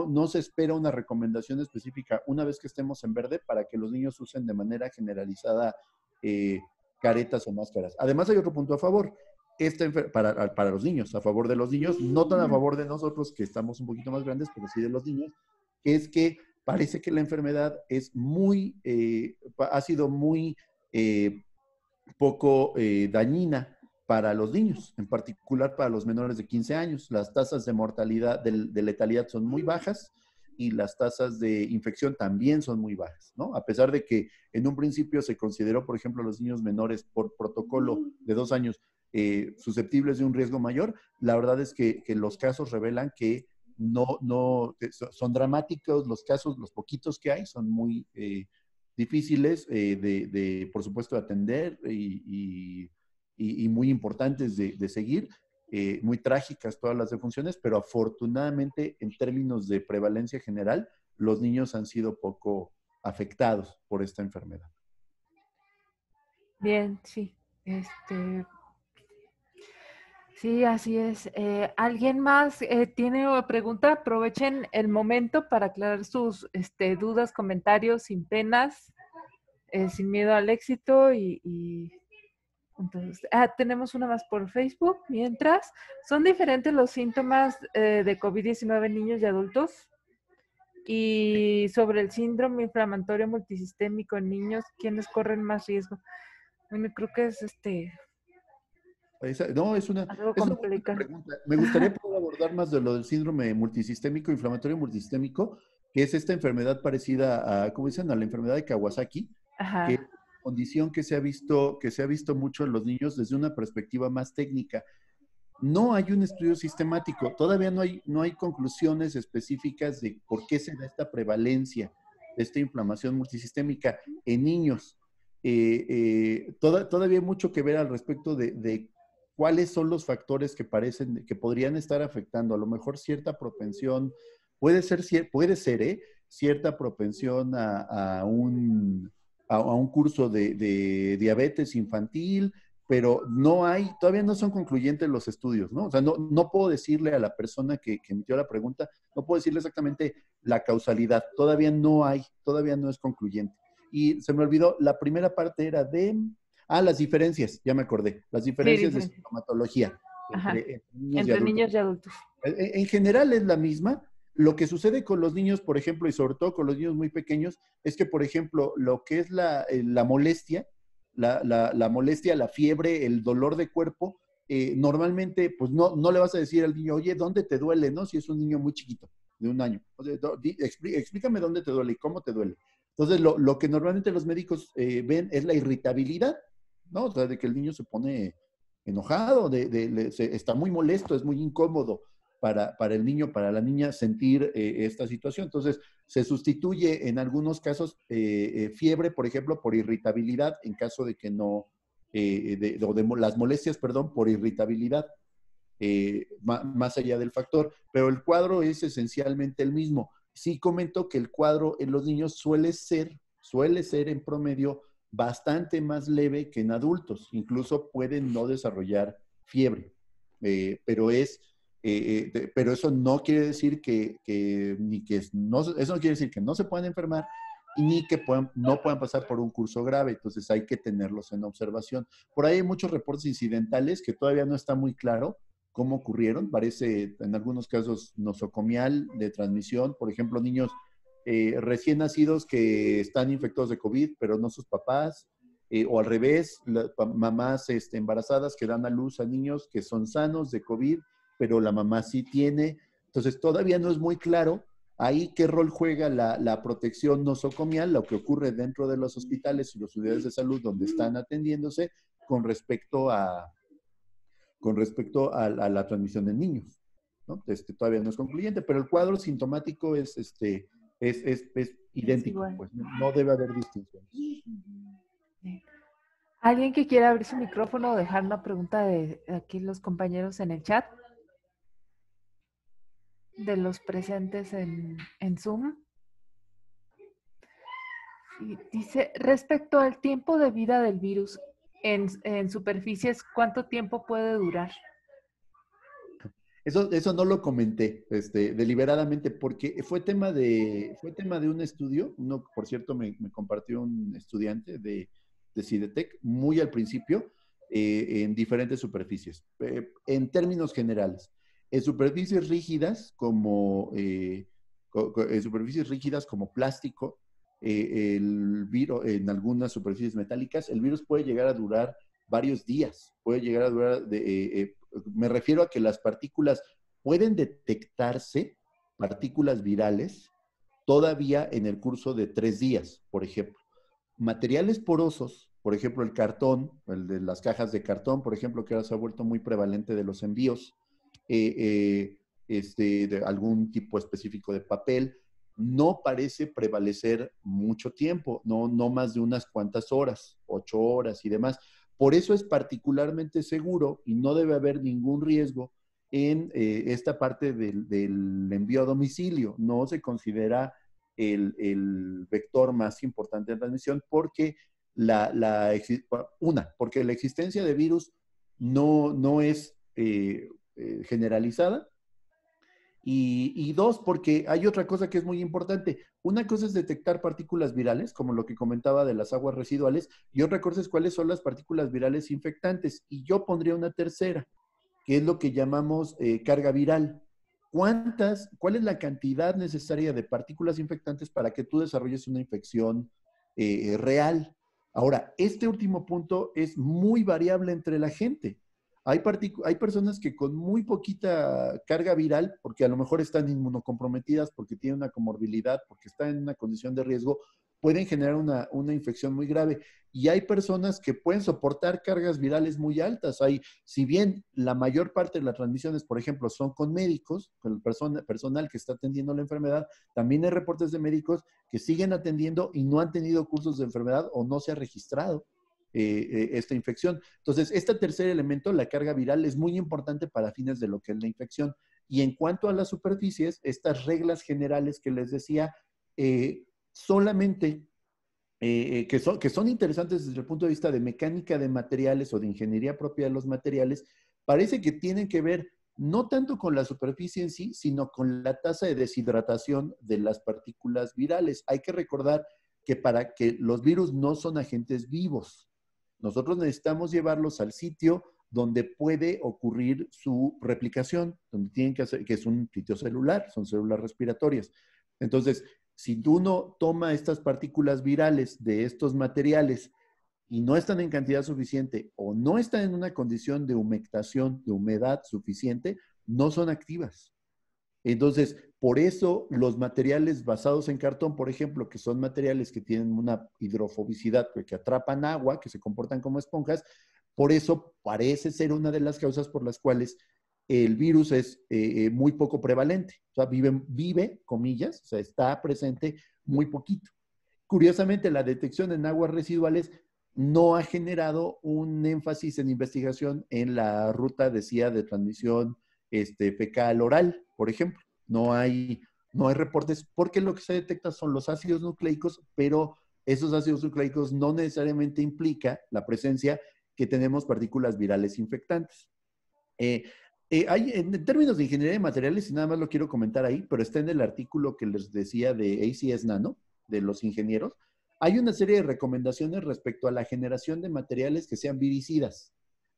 no se espera una recomendación específica una vez que estemos en verde para que los niños usen de manera generalizada caretas o máscaras. Además hay otro punto a favor esta, para, para los niños, a favor de los niños, no tan a mm. favor de nosotros que estamos un poquito más grandes, pero sí de los niños, que es que parece que la enfermedad es muy, eh, ha sido muy eh, poco eh, dañina para los niños, en particular para los menores de 15 años. Las tasas de mortalidad, de, de, letalidad son muy bajas y las tasas de infección también son muy bajas, ¿no? A pesar de que en un principio se consideró, por ejemplo, a los niños menores por protocolo mm. de dos años eh, susceptibles de un riesgo mayor, la verdad es que, los casos revelan que no, no, eh, son dramáticos los casos, los poquitos que hay son muy eh, difíciles de, por supuesto, atender y, muy importantes de, seguir, muy trágicas todas las defunciones, pero afortunadamente en términos de prevalencia general, los niños han sido poco afectados por esta enfermedad. Bien, sí. Este, Sí, así es. Eh, ¿Alguien más eh, tiene una pregunta? Aprovechen el momento para aclarar sus este, dudas, comentarios sin penas, eh, sin miedo al éxito y, Entonces, ah, tenemos una más por Facebook. Mientras, ¿son diferentes los síntomas de COVID-19 en niños y adultos? Y sobre el síndrome inflamatorio multisistémico en niños, ¿quiénes corren más riesgo? Bueno, creo que es este no, es una, pregunta. Me gustaría poder abordar más de lo del síndrome multisistémico, inflamatorio multisistémico, que es esta enfermedad parecida a, ¿cómo dicen?, a la enfermedad de Kawasaki, que es una condición que se, ha visto, que se ha visto mucho en los niños desde una perspectiva más técnica. No hay un estudio sistemático, todavía no hay, no hay conclusiones específicas de por qué se da esta prevalencia de esta inflamación multisistémica en niños. Eh, eh, todavía hay mucho que ver al respecto de cuáles son los factores que parecen que podrían estar afectando. A lo mejor cierta propensión, puede ser, puede ser ¿eh? cierta propensión a, un, a, un curso de, diabetes infantil, pero no hay, todavía no son concluyentes los estudios, ¿no? O sea, no, no puedo decirle a la persona que, que, emitió la pregunta, no puedo decirle exactamente la causalidad, todavía no hay, todavía no es concluyente. Y se me olvidó, la primera parte era de... Ah, las diferencias, ya me acordé. Las diferencias de, sintomatología entre, niños, y adultos. En, general es la misma. Lo que sucede con los niños, por ejemplo, y sobre todo con los niños muy pequeños, es que, por ejemplo, lo que es la, eh, molestia, la, molestia, la fiebre, el dolor de cuerpo, eh, normalmente, pues no, no le vas a decir al niño, oye, ¿dónde te duele? ¿No? Si es un niño muy chiquito, de un año. explícame dónde te duele y cómo te duele. Entonces, lo, lo que normalmente los médicos eh, ven es la irritabilidad ¿no? O sea, de que el niño se pone enojado, de, está muy molesto, es muy incómodo para, el niño, para la niña sentir eh, esta situación. Entonces, se sustituye en algunos casos eh, eh, fiebre, por ejemplo, por irritabilidad, en caso de que no, de, o las molestias, perdón, por irritabilidad. más allá del factor, pero el cuadro es esencialmente el mismo. Sí comento que el cuadro en los niños suele ser, suele ser en promedio bastante más leve que en adultos. Incluso pueden no desarrollar fiebre, eh, pero es... Eh, eh, pero eso no quiere decir que, ni que no, eso no quiere decir que no se puedan enfermar ni que no puedan pasar por un curso grave. Entonces hay que tenerlos en observación. Por ahí hay muchos reportes incidentales que todavía no está muy claro cómo ocurrieron. Parece en algunos casos nosocomial de transmisión. Por ejemplo, niños eh, recién nacidos que están infectados de COVID, pero no sus papás, eh, o al revés, mamás este, embarazadas que dan a luz a niños que son sanos de COVID, pero la mamá sí tiene. Entonces, todavía no es muy claro ahí qué rol juega la, la protección nosocomial, lo que ocurre dentro de los hospitales y los unidades de salud donde están atendiéndose con respecto a, con respecto la transmisión de niños. ¿no? Este, todavía no es concluyente, pero el cuadro sintomático es, este, es, es, es idéntico, pues no debe haber distinción. ¿Alguien que quiera abrir su micrófono o dejar una pregunta de aquí los compañeros en el chat? De los presentes en, en Zoom. dice, respecto al tiempo de vida del virus en, en superficies, ¿cuánto tiempo puede durar? Eso, eso no lo comenté este, deliberadamente porque fue tema, de, fue tema de un estudio, uno, por cierto, me, compartió un estudiante de, de Cidetec muy al principio eh, en diferentes superficies, eh, en términos generales. En superficies rígidas como, eh, en superficies rígidas como plástico, el virus, en algunas superficies metálicas, el virus puede llegar a durar varios días, puede llegar a durar, eh, eh, me refiero a que las partículas pueden detectarse, partículas virales, todavía en el curso de tres días, por ejemplo. Materiales porosos, por ejemplo, el cartón, el de las cajas de cartón, por ejemplo, que ahora se ha vuelto muy prevalente de los envíos, eh, este, de algún tipo específico de papel, no parece prevalecer mucho tiempo, no, no más de unas cuantas horas, ocho horas y demás. Por eso es particularmente seguro y no debe haber ningún riesgo en eh, esta parte del, envío a domicilio. No se considera el, vector más importante de transmisión porque la, una, porque la existencia de virus no, no es eh, eh, generalizada y, dos, porque hay otra cosa que es muy importante. Una cosa es detectar partículas virales, como lo que comentaba de las aguas residuales, y otra cosa es cuáles son las partículas virales infectantes. Y yo pondría una tercera, que es lo que llamamos eh, carga viral. ¿Cuántas, cuál es la cantidad necesaria de partículas infectantes para que tú desarrolles una infección eh, real? Ahora, este último punto es muy variable entre la gente. Hay, hay personas que con muy poquita carga viral, porque a lo mejor están inmunocomprometidas, porque tienen una comorbilidad, porque están en una condición de riesgo, pueden generar una, infección muy grave. Y hay personas que pueden soportar cargas virales muy altas. Hay, si bien la mayor parte de las transmisiones, por ejemplo, son con médicos, con el personal que está atendiendo la enfermedad, también hay reportes de médicos que siguen atendiendo y no han tenido cursos de enfermedad o no se ha registrado. Eh, eh, esta infección. Entonces, este tercer elemento, la carga viral, es muy importante para fines de lo que es la infección. Y en cuanto a las superficies, estas reglas generales que les decía, eh, solamente que son interesantes desde el punto de vista de mecánica de materiales o de ingeniería propia de los materiales, parece que tienen que ver no tanto con la superficie en sí, sino con la tasa de deshidratación de las partículas virales. Hay que recordar que para que los virus no son agentes vivos, nosotros necesitamos llevarlos al sitio donde puede ocurrir su replicación, donde tienen que hacer, que es un sitio celular, son células respiratorias. Entonces, si uno toma estas partículas virales de estos materiales y no están en cantidad suficiente o no están en una condición de humectación, de humedad suficiente, no son activas. Entonces, por eso los materiales basados en cartón, por ejemplo, que son materiales que tienen una hidrofobicidad, que atrapan agua, que se comportan como esponjas, por eso parece ser una de las causas por las cuales el virus es eh, eh, muy poco prevalente. O sea, vive, vive, comillas, o sea, está presente muy poquito. Curiosamente, la detección en aguas residuales no ha generado un énfasis en investigación en la ruta, decía, de transmisión este, al oral, por ejemplo. No hay, no hay reportes porque lo que se detecta son los ácidos nucleicos, pero esos ácidos nucleicos no necesariamente implica la presencia que tenemos partículas virales infectantes. Eh, eh, hay, en términos de ingeniería de materiales, y nada más lo quiero comentar ahí, pero está en el artículo que les decía de ACS Nano, de los ingenieros, hay una serie de recomendaciones respecto a la generación de materiales que sean viricidas.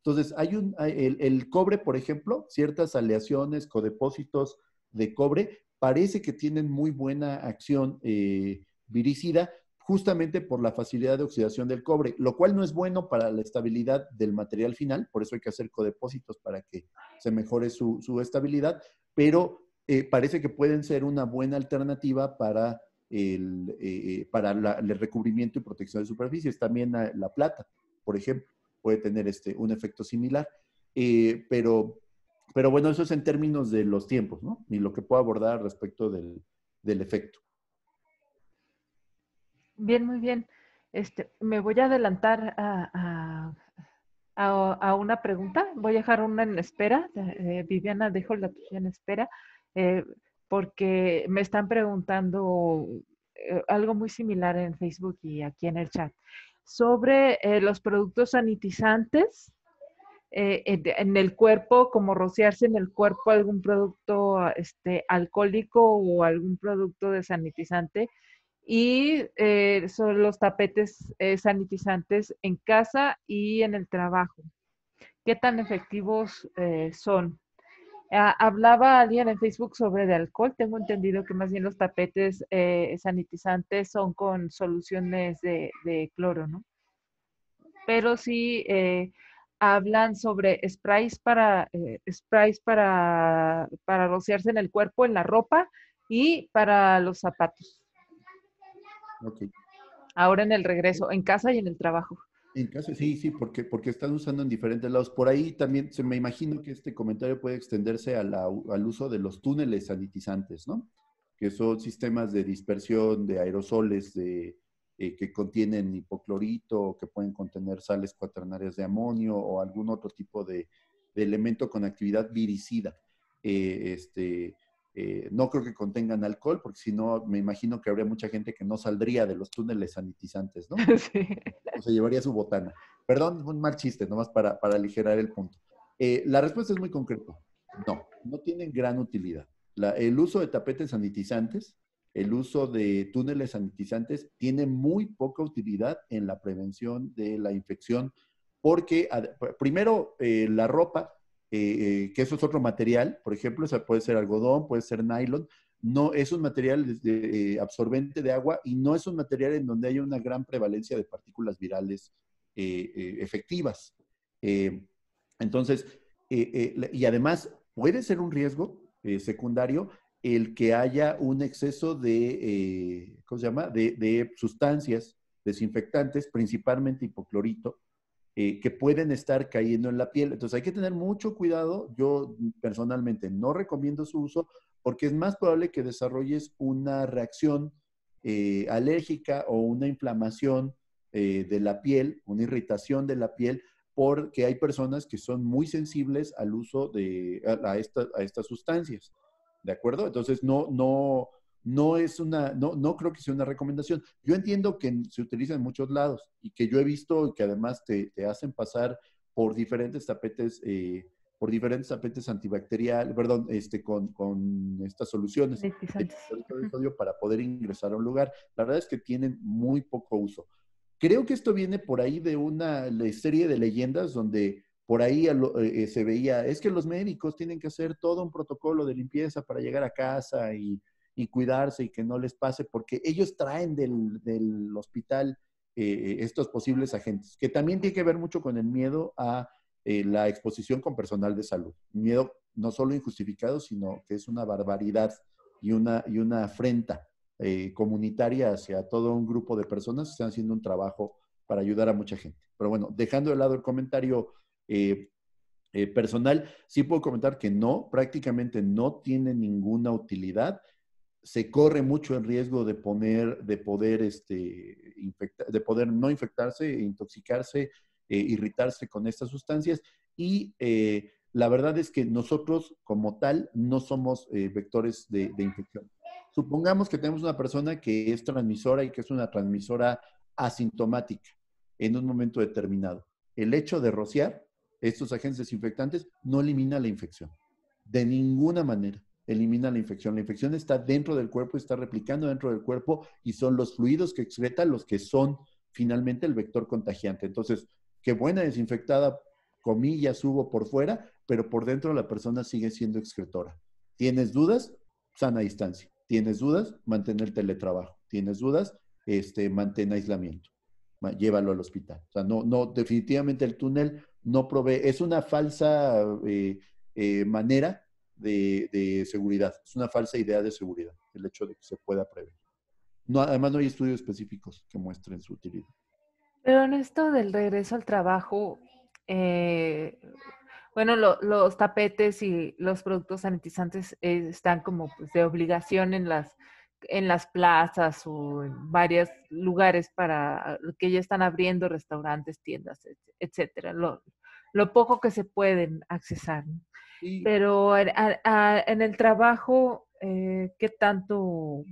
Entonces, hay un, el, cobre, por ejemplo, ciertas aleaciones, codepósitos de cobre, parece que tienen muy buena acción eh, viricida justamente por la facilidad de oxidación del cobre, lo cual no es bueno para la estabilidad del material final, por eso hay que hacer codepósitos para que se mejore su, estabilidad, pero eh, parece que pueden ser una buena alternativa para el, eh, para el recubrimiento y protección de superficies, también la plata, por ejemplo puede tener este, un efecto similar. Eh, pero, pero bueno, eso es en términos de los tiempos, ¿no? Y lo que puedo abordar respecto del, efecto. Bien, muy bien. Este, me voy a adelantar a, una pregunta. Voy a dejar una en espera. Eh, eh, Viviana, dejo la tuya en espera. porque me están preguntando algo muy similar en Facebook y aquí en el chat sobre eh, los productos sanitizantes eh, en, el cuerpo, como rociarse en el cuerpo algún producto ah, este, alcohólico o algún producto de sanitizante. Y eh, los tapetes eh, sanitizantes en casa y en el trabajo. ¿Qué tan efectivos son? Ah, hablaba alguien en Facebook sobre el alcohol. Tengo entendido que más bien los tapetes eh, sanitizantes son con soluciones de, cloro, ¿no? Pero sí eh, hablan sobre sprays para eh, sprays para, para rociarse en el cuerpo, en la ropa y para los zapatos. Ahora en el regreso, en casa y en el trabajo. En caso, sí, sí, porque, porque están usando en diferentes lados. Por ahí también se me imagino que este comentario puede extenderse al uso de los túneles sanitizantes, ¿no? Que son sistemas de dispersión de aerosoles de, eh, que contienen hipoclorito, que pueden contener sales cuaternarias de amonio o algún otro tipo de, elemento con actividad viricida. Eh, este, eh, no creo que contengan alcohol, porque si no, me imagino que habría mucha gente que no saldría de los túneles sanitizantes, ¿no? O se llevaría su botana. Perdón, un mal chiste, nomás para, para aligerar el punto. Eh, la respuesta es muy concreta. No, no tienen gran utilidad. el uso de tapetes sanitizantes, el uso de túneles sanitizantes, tiene muy poca utilidad en la prevención de la infección, porque primero eh, la ropa eh, eh, que eso es otro material, por ejemplo, puede ser algodón, puede ser nylon, no es un material eh, absorbente de agua y no es un material en donde haya una gran prevalencia de partículas virales efectivas. entonces, y además puede ser un riesgo secundario el que haya un exceso de, ¿cómo se llama?, de sustancias desinfectantes, principalmente hipoclorito, eh, que pueden estar cayendo en la piel. Entonces hay que tener mucho cuidado. Yo mm, personalmente no recomiendo su uso porque es más probable que desarrolles una reacción eh, alérgica o una inflamación eh, de la piel, una irritación de la piel, porque hay personas que son muy sensibles al uso de estas sustancias. ¿De acuerdo? Entonces no, no, no es una, no, no creo que sea una recomendación. Yo entiendo que se utiliza en muchos lados y que yo he visto que además te, hacen pasar por diferentes tapetes, eh, por diferentes tapetes antibacteriales, perdón, este, con, estas soluciones para poder ingresar a un lugar. La verdad es que tienen muy poco uso. Creo que esto viene por ahí de una serie de leyendas donde por ahí eh, eh, se veía, es que los médicos tienen que hacer todo un protocolo de limpieza para llegar a casa y y cuidarse y que no les pase, porque ellos traen del, hospital eh, estos posibles agentes, que también tiene que ver mucho con el miedo a eh, la exposición con personal de salud. Miedo no solo injustificado, sino que es una barbaridad y una, y una afrenta eh, comunitaria hacia todo un grupo de personas que están haciendo un trabajo para ayudar a mucha gente. Pero bueno, dejando de lado el comentario personal, sí puedo comentar que no, prácticamente no tiene ninguna utilidad se corre mucho el riesgo de poner, de poder, este, de poder no infectarse, intoxicarse, eh, irritarse con estas sustancias. Y eh, la verdad es que nosotros, como tal, no somos eh, vectores de, de, infección. Supongamos que tenemos una persona que es transmisora y que es una transmisora asintomática en un momento determinado. El hecho de rociar estos agentes desinfectantes no elimina la infección, de ninguna manera elimina la infección. La infección está dentro del cuerpo, está replicando dentro del cuerpo y son los fluidos que excreta los que son finalmente el vector contagiante. Entonces, qué buena desinfectada, comillas subo por fuera, pero por dentro la persona sigue siendo excretora. ¿Tienes dudas? Sana distancia. ¿Tienes dudas? mantén el teletrabajo. ¿Tienes dudas? Este, mantén aislamiento. Llévalo al hospital. O sea, no, no, definitivamente el túnel no provee, es una falsa eh, eh, manera de, seguridad. Es una falsa idea de seguridad el hecho de que se pueda prever. No, además, no hay estudios específicos que muestren su utilidad. Pero en esto del regreso al trabajo, eh, bueno, los tapetes y los productos sanitizantes eh, están como pues, de obligación en las en las plazas o en varios lugares para que ya están abriendo restaurantes, tiendas, etcétera. Lo, poco que se pueden accesar. Pero en el trabajo, eh, ¿qué tanto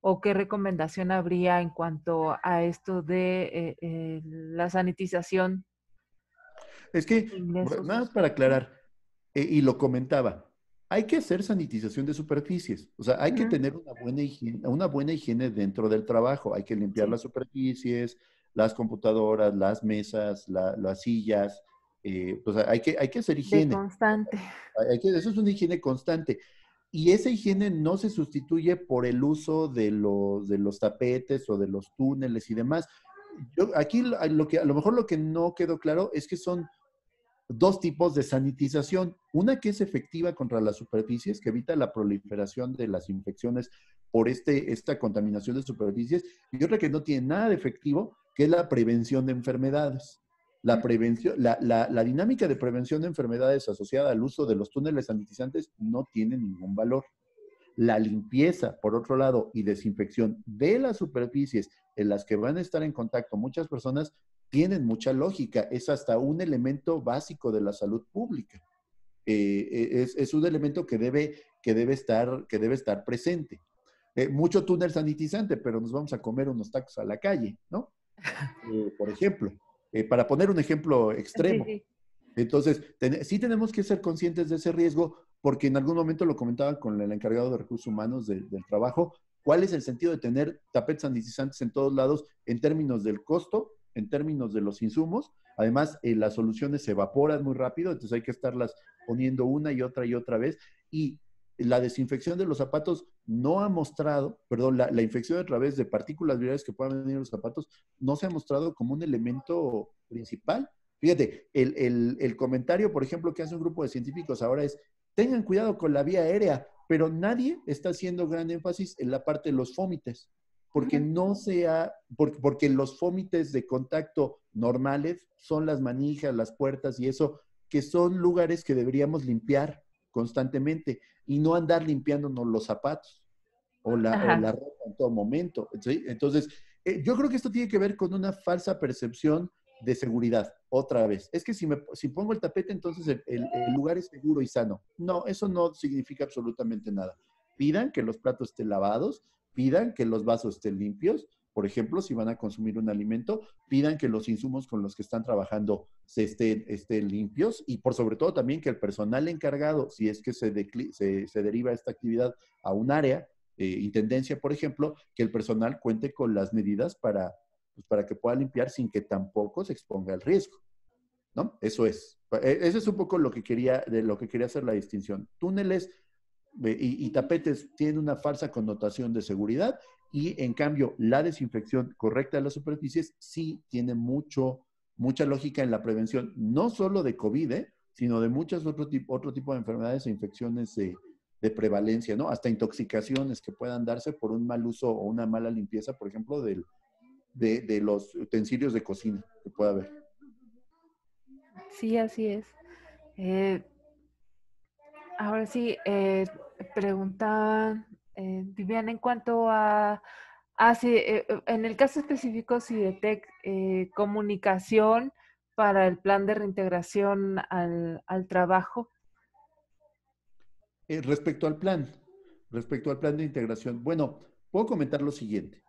o qué recomendación habría en cuanto a esto de eh, eh, la sanitización? Es que, nada más para aclarar, y lo comentaba, hay que hacer sanitización de superficies. O sea, hay que tener una buena, higiene, una buena higiene dentro del trabajo. Hay que limpiar las superficies, las computadoras, las mesas, las sillas, eh, pues, hay que, hacer higiene. constante. eso es una higiene constante. Y esa higiene no se sustituye por el uso de los, tapetes o de los túneles y demás. aquí lo que, a lo mejor lo que no quedó claro es que son dos tipos de sanitización. Una que es efectiva contra las superficies, que evita la proliferación de las infecciones por este, esta contaminación de superficies, y otra que no tiene nada de efectivo, que es la prevención de enfermedades la, prevención, la, dinámica de prevención de enfermedades asociada al uso de los túneles sanitizantes no tiene ningún valor. La limpieza, por otro lado, y desinfección de las superficies en las que van a estar en contacto muchas personas tienen mucha lógica. Es hasta un elemento básico de la salud pública. Eh, eh, es, un elemento que debe, que debe, estar, que debe estar presente. Eh, mucho túnel sanitizante, pero nos vamos a comer unos tacos a la calle, ¿no? por ejemplo. Eh, para poner un ejemplo extremo. Entonces, sí tenemos que ser conscientes de ese riesgo, porque en algún momento lo comentaba con el encargado de recursos humanos del trabajo, cuál es el sentido de tener tapetes sanitizantes en todos lados en términos del costo, en términos de los insumos. Además, eh, las soluciones se evaporan muy rápido, entonces hay que estarlas poniendo una y otra y otra vez. Y la desinfección de los zapatos no ha mostrado, perdón, la, infección a través de partículas virales que puedan venir en los zapatos no se ha mostrado como un elemento principal. Fíjate, el, el, comentario, por ejemplo, que hace un grupo de científicos ahora es, tengan cuidado con la vía aérea, pero nadie está haciendo gran énfasis en la parte de los fómites, porque no ha, porque, porque los fómites de contacto normales son las manijas, las puertas y eso, que son lugares que deberíamos limpiar constantemente y no andar limpiándonos los zapatos o la, ropa en todo momento. Entonces, eh, yo creo que esto tiene que ver con una falsa percepción de seguridad, otra vez. Es que si, me, si pongo el tapete, entonces el lugar es seguro y sano. No, eso no significa absolutamente nada. Pidan que los platos estén lavados, pidan que los vasos estén limpios, por ejemplo, si van a consumir un alimento, pidan que los insumos con los que están trabajando se estén, estén limpios y por sobre todo también que el personal encargado, si es que se, se, deriva esta actividad a un área, eh, intendencia, por ejemplo, que el personal cuente con las medidas para, pues, para que pueda limpiar sin que tampoco se exponga al riesgo. ¿No? Eso es. E, ese es un poco lo que quería, de lo que quería hacer la distinción. Túneles eh, y, y tapetes tienen una falsa connotación de seguridad y en cambio, la desinfección correcta de las superficies sí tiene mucho, mucha lógica en la prevención, no solo de COVID, ¿eh? sino de muchos otro tipo, otro tipo de enfermedades e infecciones de prevalencia, ¿no? Hasta intoxicaciones que puedan darse por un mal uso o una mala limpieza, por ejemplo, del, de, los utensilios de cocina que pueda haber. Sí, así es. Eh, ahora sí, eh, preguntaban eh, en cuanto a, a ah, eh, eh, en el caso específico, si detect, eh, comunicación para el plan de reintegración al, al trabajo. respecto al plan, respecto al plan de integración, bueno, puedo comentar lo siguiente.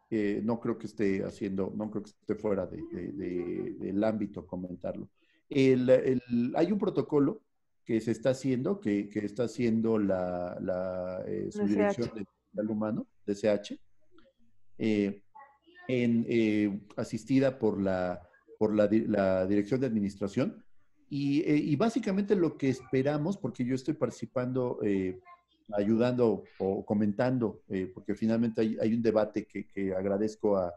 no creo que esté haciendo, no creo que esté fuera de, de, del ámbito comentarlo. hay un protocolo que se está haciendo, que, está haciendo la, la subdirección de, Humano, DCH, eh, en, eh, asistida por, la, por la, Dirección de Administración. Eh, y, básicamente lo que esperamos, porque yo estoy participando, ayudando o comentando, porque finalmente hay, un debate que, que agradezco a,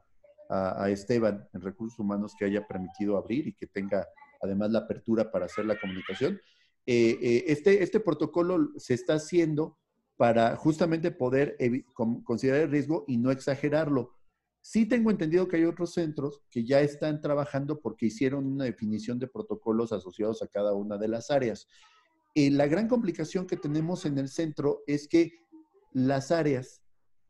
a, Esteban en Recursos Humanos que haya permitido abrir y que tenga además la apertura para hacer la comunicación. este, este protocolo se está haciendo para justamente poder considerar el riesgo y no exagerarlo. Sí tengo entendido que hay otros centros que ya están trabajando porque hicieron una definición de protocolos asociados a cada una de las áreas. Eh, la gran complicación que tenemos en el centro es que las áreas,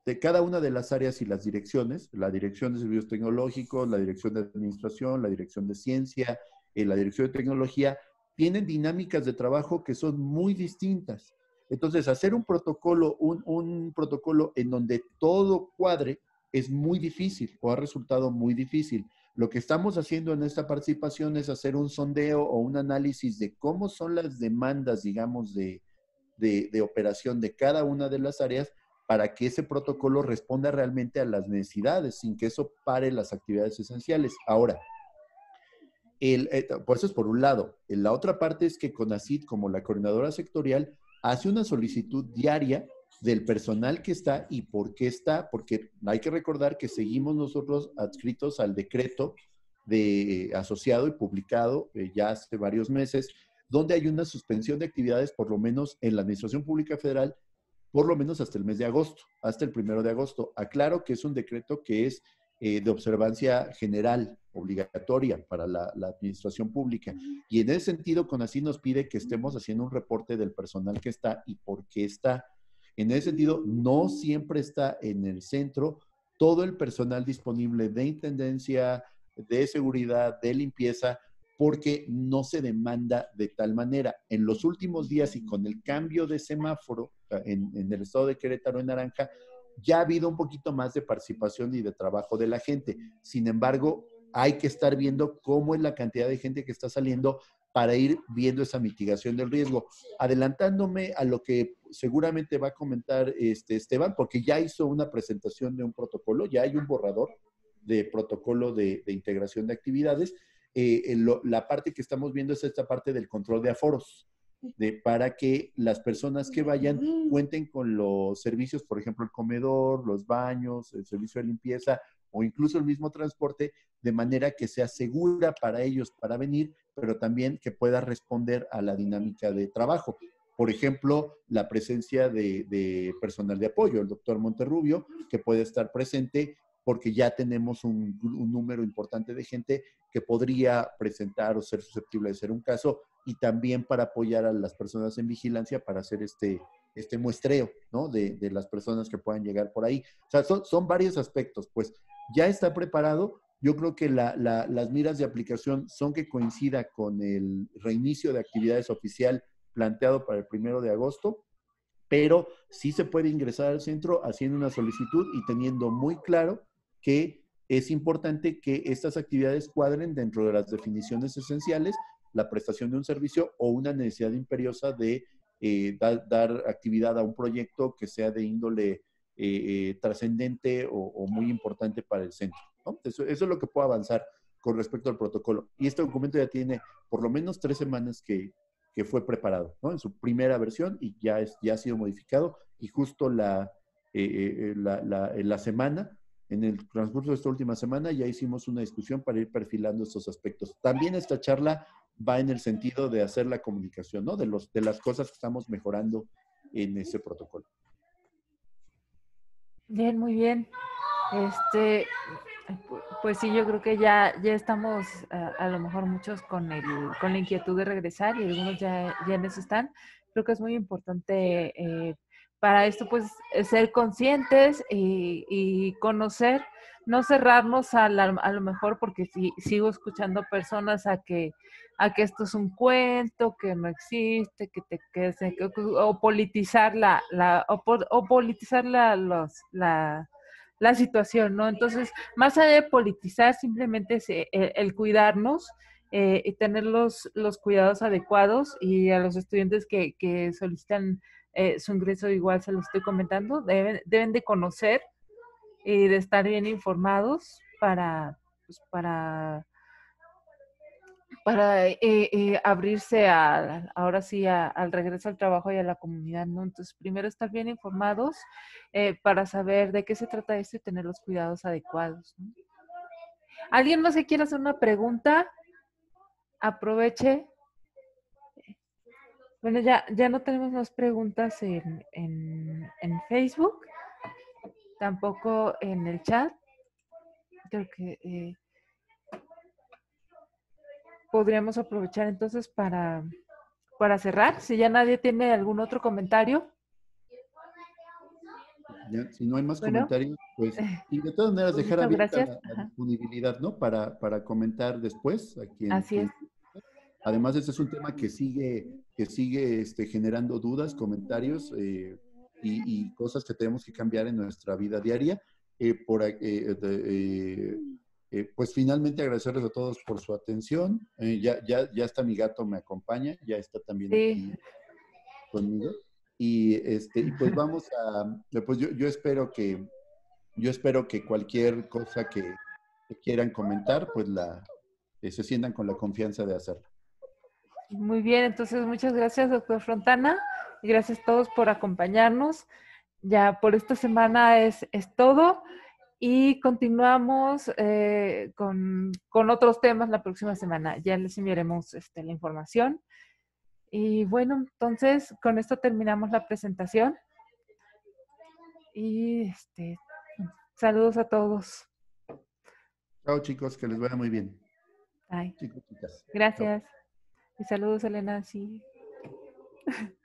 de cada una de las áreas y las direcciones, la dirección de servicios tecnológicos, la dirección de administración, la dirección de ciencia, eh, la dirección de tecnología, tienen dinámicas de trabajo que son muy distintas. Entonces, hacer un protocolo, un, protocolo en donde todo cuadre es muy difícil o ha resultado muy difícil. Lo que estamos haciendo en esta participación es hacer un sondeo o un análisis de cómo son las demandas, digamos, de, de, operación de cada una de las áreas para que ese protocolo responda realmente a las necesidades, sin que eso pare las actividades esenciales. Ahora, eh, por eso es por un lado. La otra parte es que CONACID, como la coordinadora sectorial, hace una solicitud diaria del personal que está y por qué está, porque hay que recordar que seguimos nosotros adscritos al decreto de eh, asociado y publicado eh, ya hace varios meses, donde hay una suspensión de actividades, por lo menos en la Administración Pública Federal, por lo menos hasta el mes de agosto, hasta el primero de agosto. Aclaro que es un decreto que es eh, de observancia general, obligatoria para la, administración pública. Y en ese sentido, así nos pide que estemos haciendo un reporte del personal que está y por qué está. En ese sentido, no siempre está en el centro todo el personal disponible de intendencia, de seguridad, de limpieza, porque no se demanda de tal manera. En los últimos días y con el cambio de semáforo ah, en, en el estado de Querétaro en naranja, ya ha habido un poquito más de participación y de trabajo de la gente. Sin embargo, hay que estar viendo cómo es la cantidad de gente que está saliendo para ir viendo esa mitigación del riesgo. Adelantándome a lo que seguramente va a comentar este Esteban, porque ya hizo una presentación de un protocolo, ya hay un borrador de protocolo de, integración de actividades. Eh, la parte que estamos viendo es esta parte del control de aforos, de, para que las personas que vayan cuenten con los servicios, por ejemplo, el comedor, los baños, el servicio de limpieza, o incluso el mismo transporte de manera que sea segura para ellos para venir, pero también que pueda responder a la dinámica de trabajo. Por ejemplo, la presencia de, personal de apoyo, el doctor Monterrubio, que puede estar presente porque ya tenemos un, un, número importante de gente que podría presentar o ser susceptible de ser un caso y también para apoyar a las personas en vigilancia para hacer este, este muestreo, ¿no? De, las personas que puedan llegar por ahí. O sea, son, varios aspectos. Pues ya está preparado. Yo creo que las miras de aplicación son que coincida con el reinicio de actividades oficial planteado para el primero de agosto, pero sí se puede ingresar al centro haciendo una solicitud y teniendo muy claro que es importante que estas actividades cuadren dentro de las definiciones esenciales, la prestación de un servicio o una necesidad imperiosa de eh, dar actividad a un proyecto que sea de índole eh, eh, trascendente o, muy importante para el centro. Eso, es lo que puedo avanzar con respecto al protocolo. Y este documento ya tiene por lo menos tres semanas que, que fue preparado, ¿no? En su primera versión y ya, ya ha sido modificado y justo la, la, la, la semana en el transcurso de esta última semana ya hicimos una discusión para ir perfilando estos aspectos. También esta charla va en el sentido de hacer la comunicación, ¿no? De, los, de las cosas que estamos mejorando en ese protocolo. Bien, muy bien. Este, pues sí, yo creo que ya, ya estamos a, lo mejor muchos con, el, con la inquietud de regresar y algunos ya, ya en están. Creo que es muy importante eh, para esto pues eh, ser conscientes y, conocer, no cerrarnos a, lo mejor porque si, sigo escuchando personas a que, a que esto es un cuento, que no existe, que te quedes, o politizar la, la o, politizar la, la, la situación, ¿no? Entonces, más allá de politizar, simplemente es eh, el, cuidarnos eh, y tener los, los cuidados adecuados y a los estudiantes que, que solicitan eh, su ingreso igual se lo estoy comentando, deben, deben de conocer y de estar bien informados para, pues, para, para eh, eh, abrirse a, ahora sí al regreso al trabajo y a la comunidad, ¿no? Entonces, primero estar bien informados para saber de qué se trata esto y tener los cuidados adecuados. ¿Alguien más que quiera hacer una pregunta? Aproveche bueno, ya, ya no tenemos más preguntas en, en, Facebook, tampoco en el chat. Creo que eh, podríamos aprovechar entonces para, cerrar. Si ya nadie tiene algún otro comentario. si no hay más comentarios, pues. Y de todas maneras, pues, dejar abierta la, disponibilidad, ¿no? Para, comentar después a Así es. Además, este es un tema que sigue, que sigue este, generando dudas, comentarios eh, y, cosas que tenemos que cambiar en nuestra vida diaria. Eh, eh, pues finalmente agradecerles a todos por su atención. ya, ya, está mi gato, me acompaña, ya está también aquí conmigo. Y, este, pues vamos a, pues yo, espero que, yo espero que cualquier cosa que, quieran comentar, pues la, se sientan con la confianza de hacerlo. Muy bien, entonces muchas gracias, doctor Frontana, y gracias a todos por acompañarnos. Ya por esta semana es, es todo y continuamos eh, con, otros temas la próxima semana. Ya les enviaremos este, la información. Y bueno, entonces con esto terminamos la presentación. Y este, saludos a todos. Chao chicos, que les vaya muy bien. Bye. Chicos, chicas. Gracias. Saludos, Elena, sí.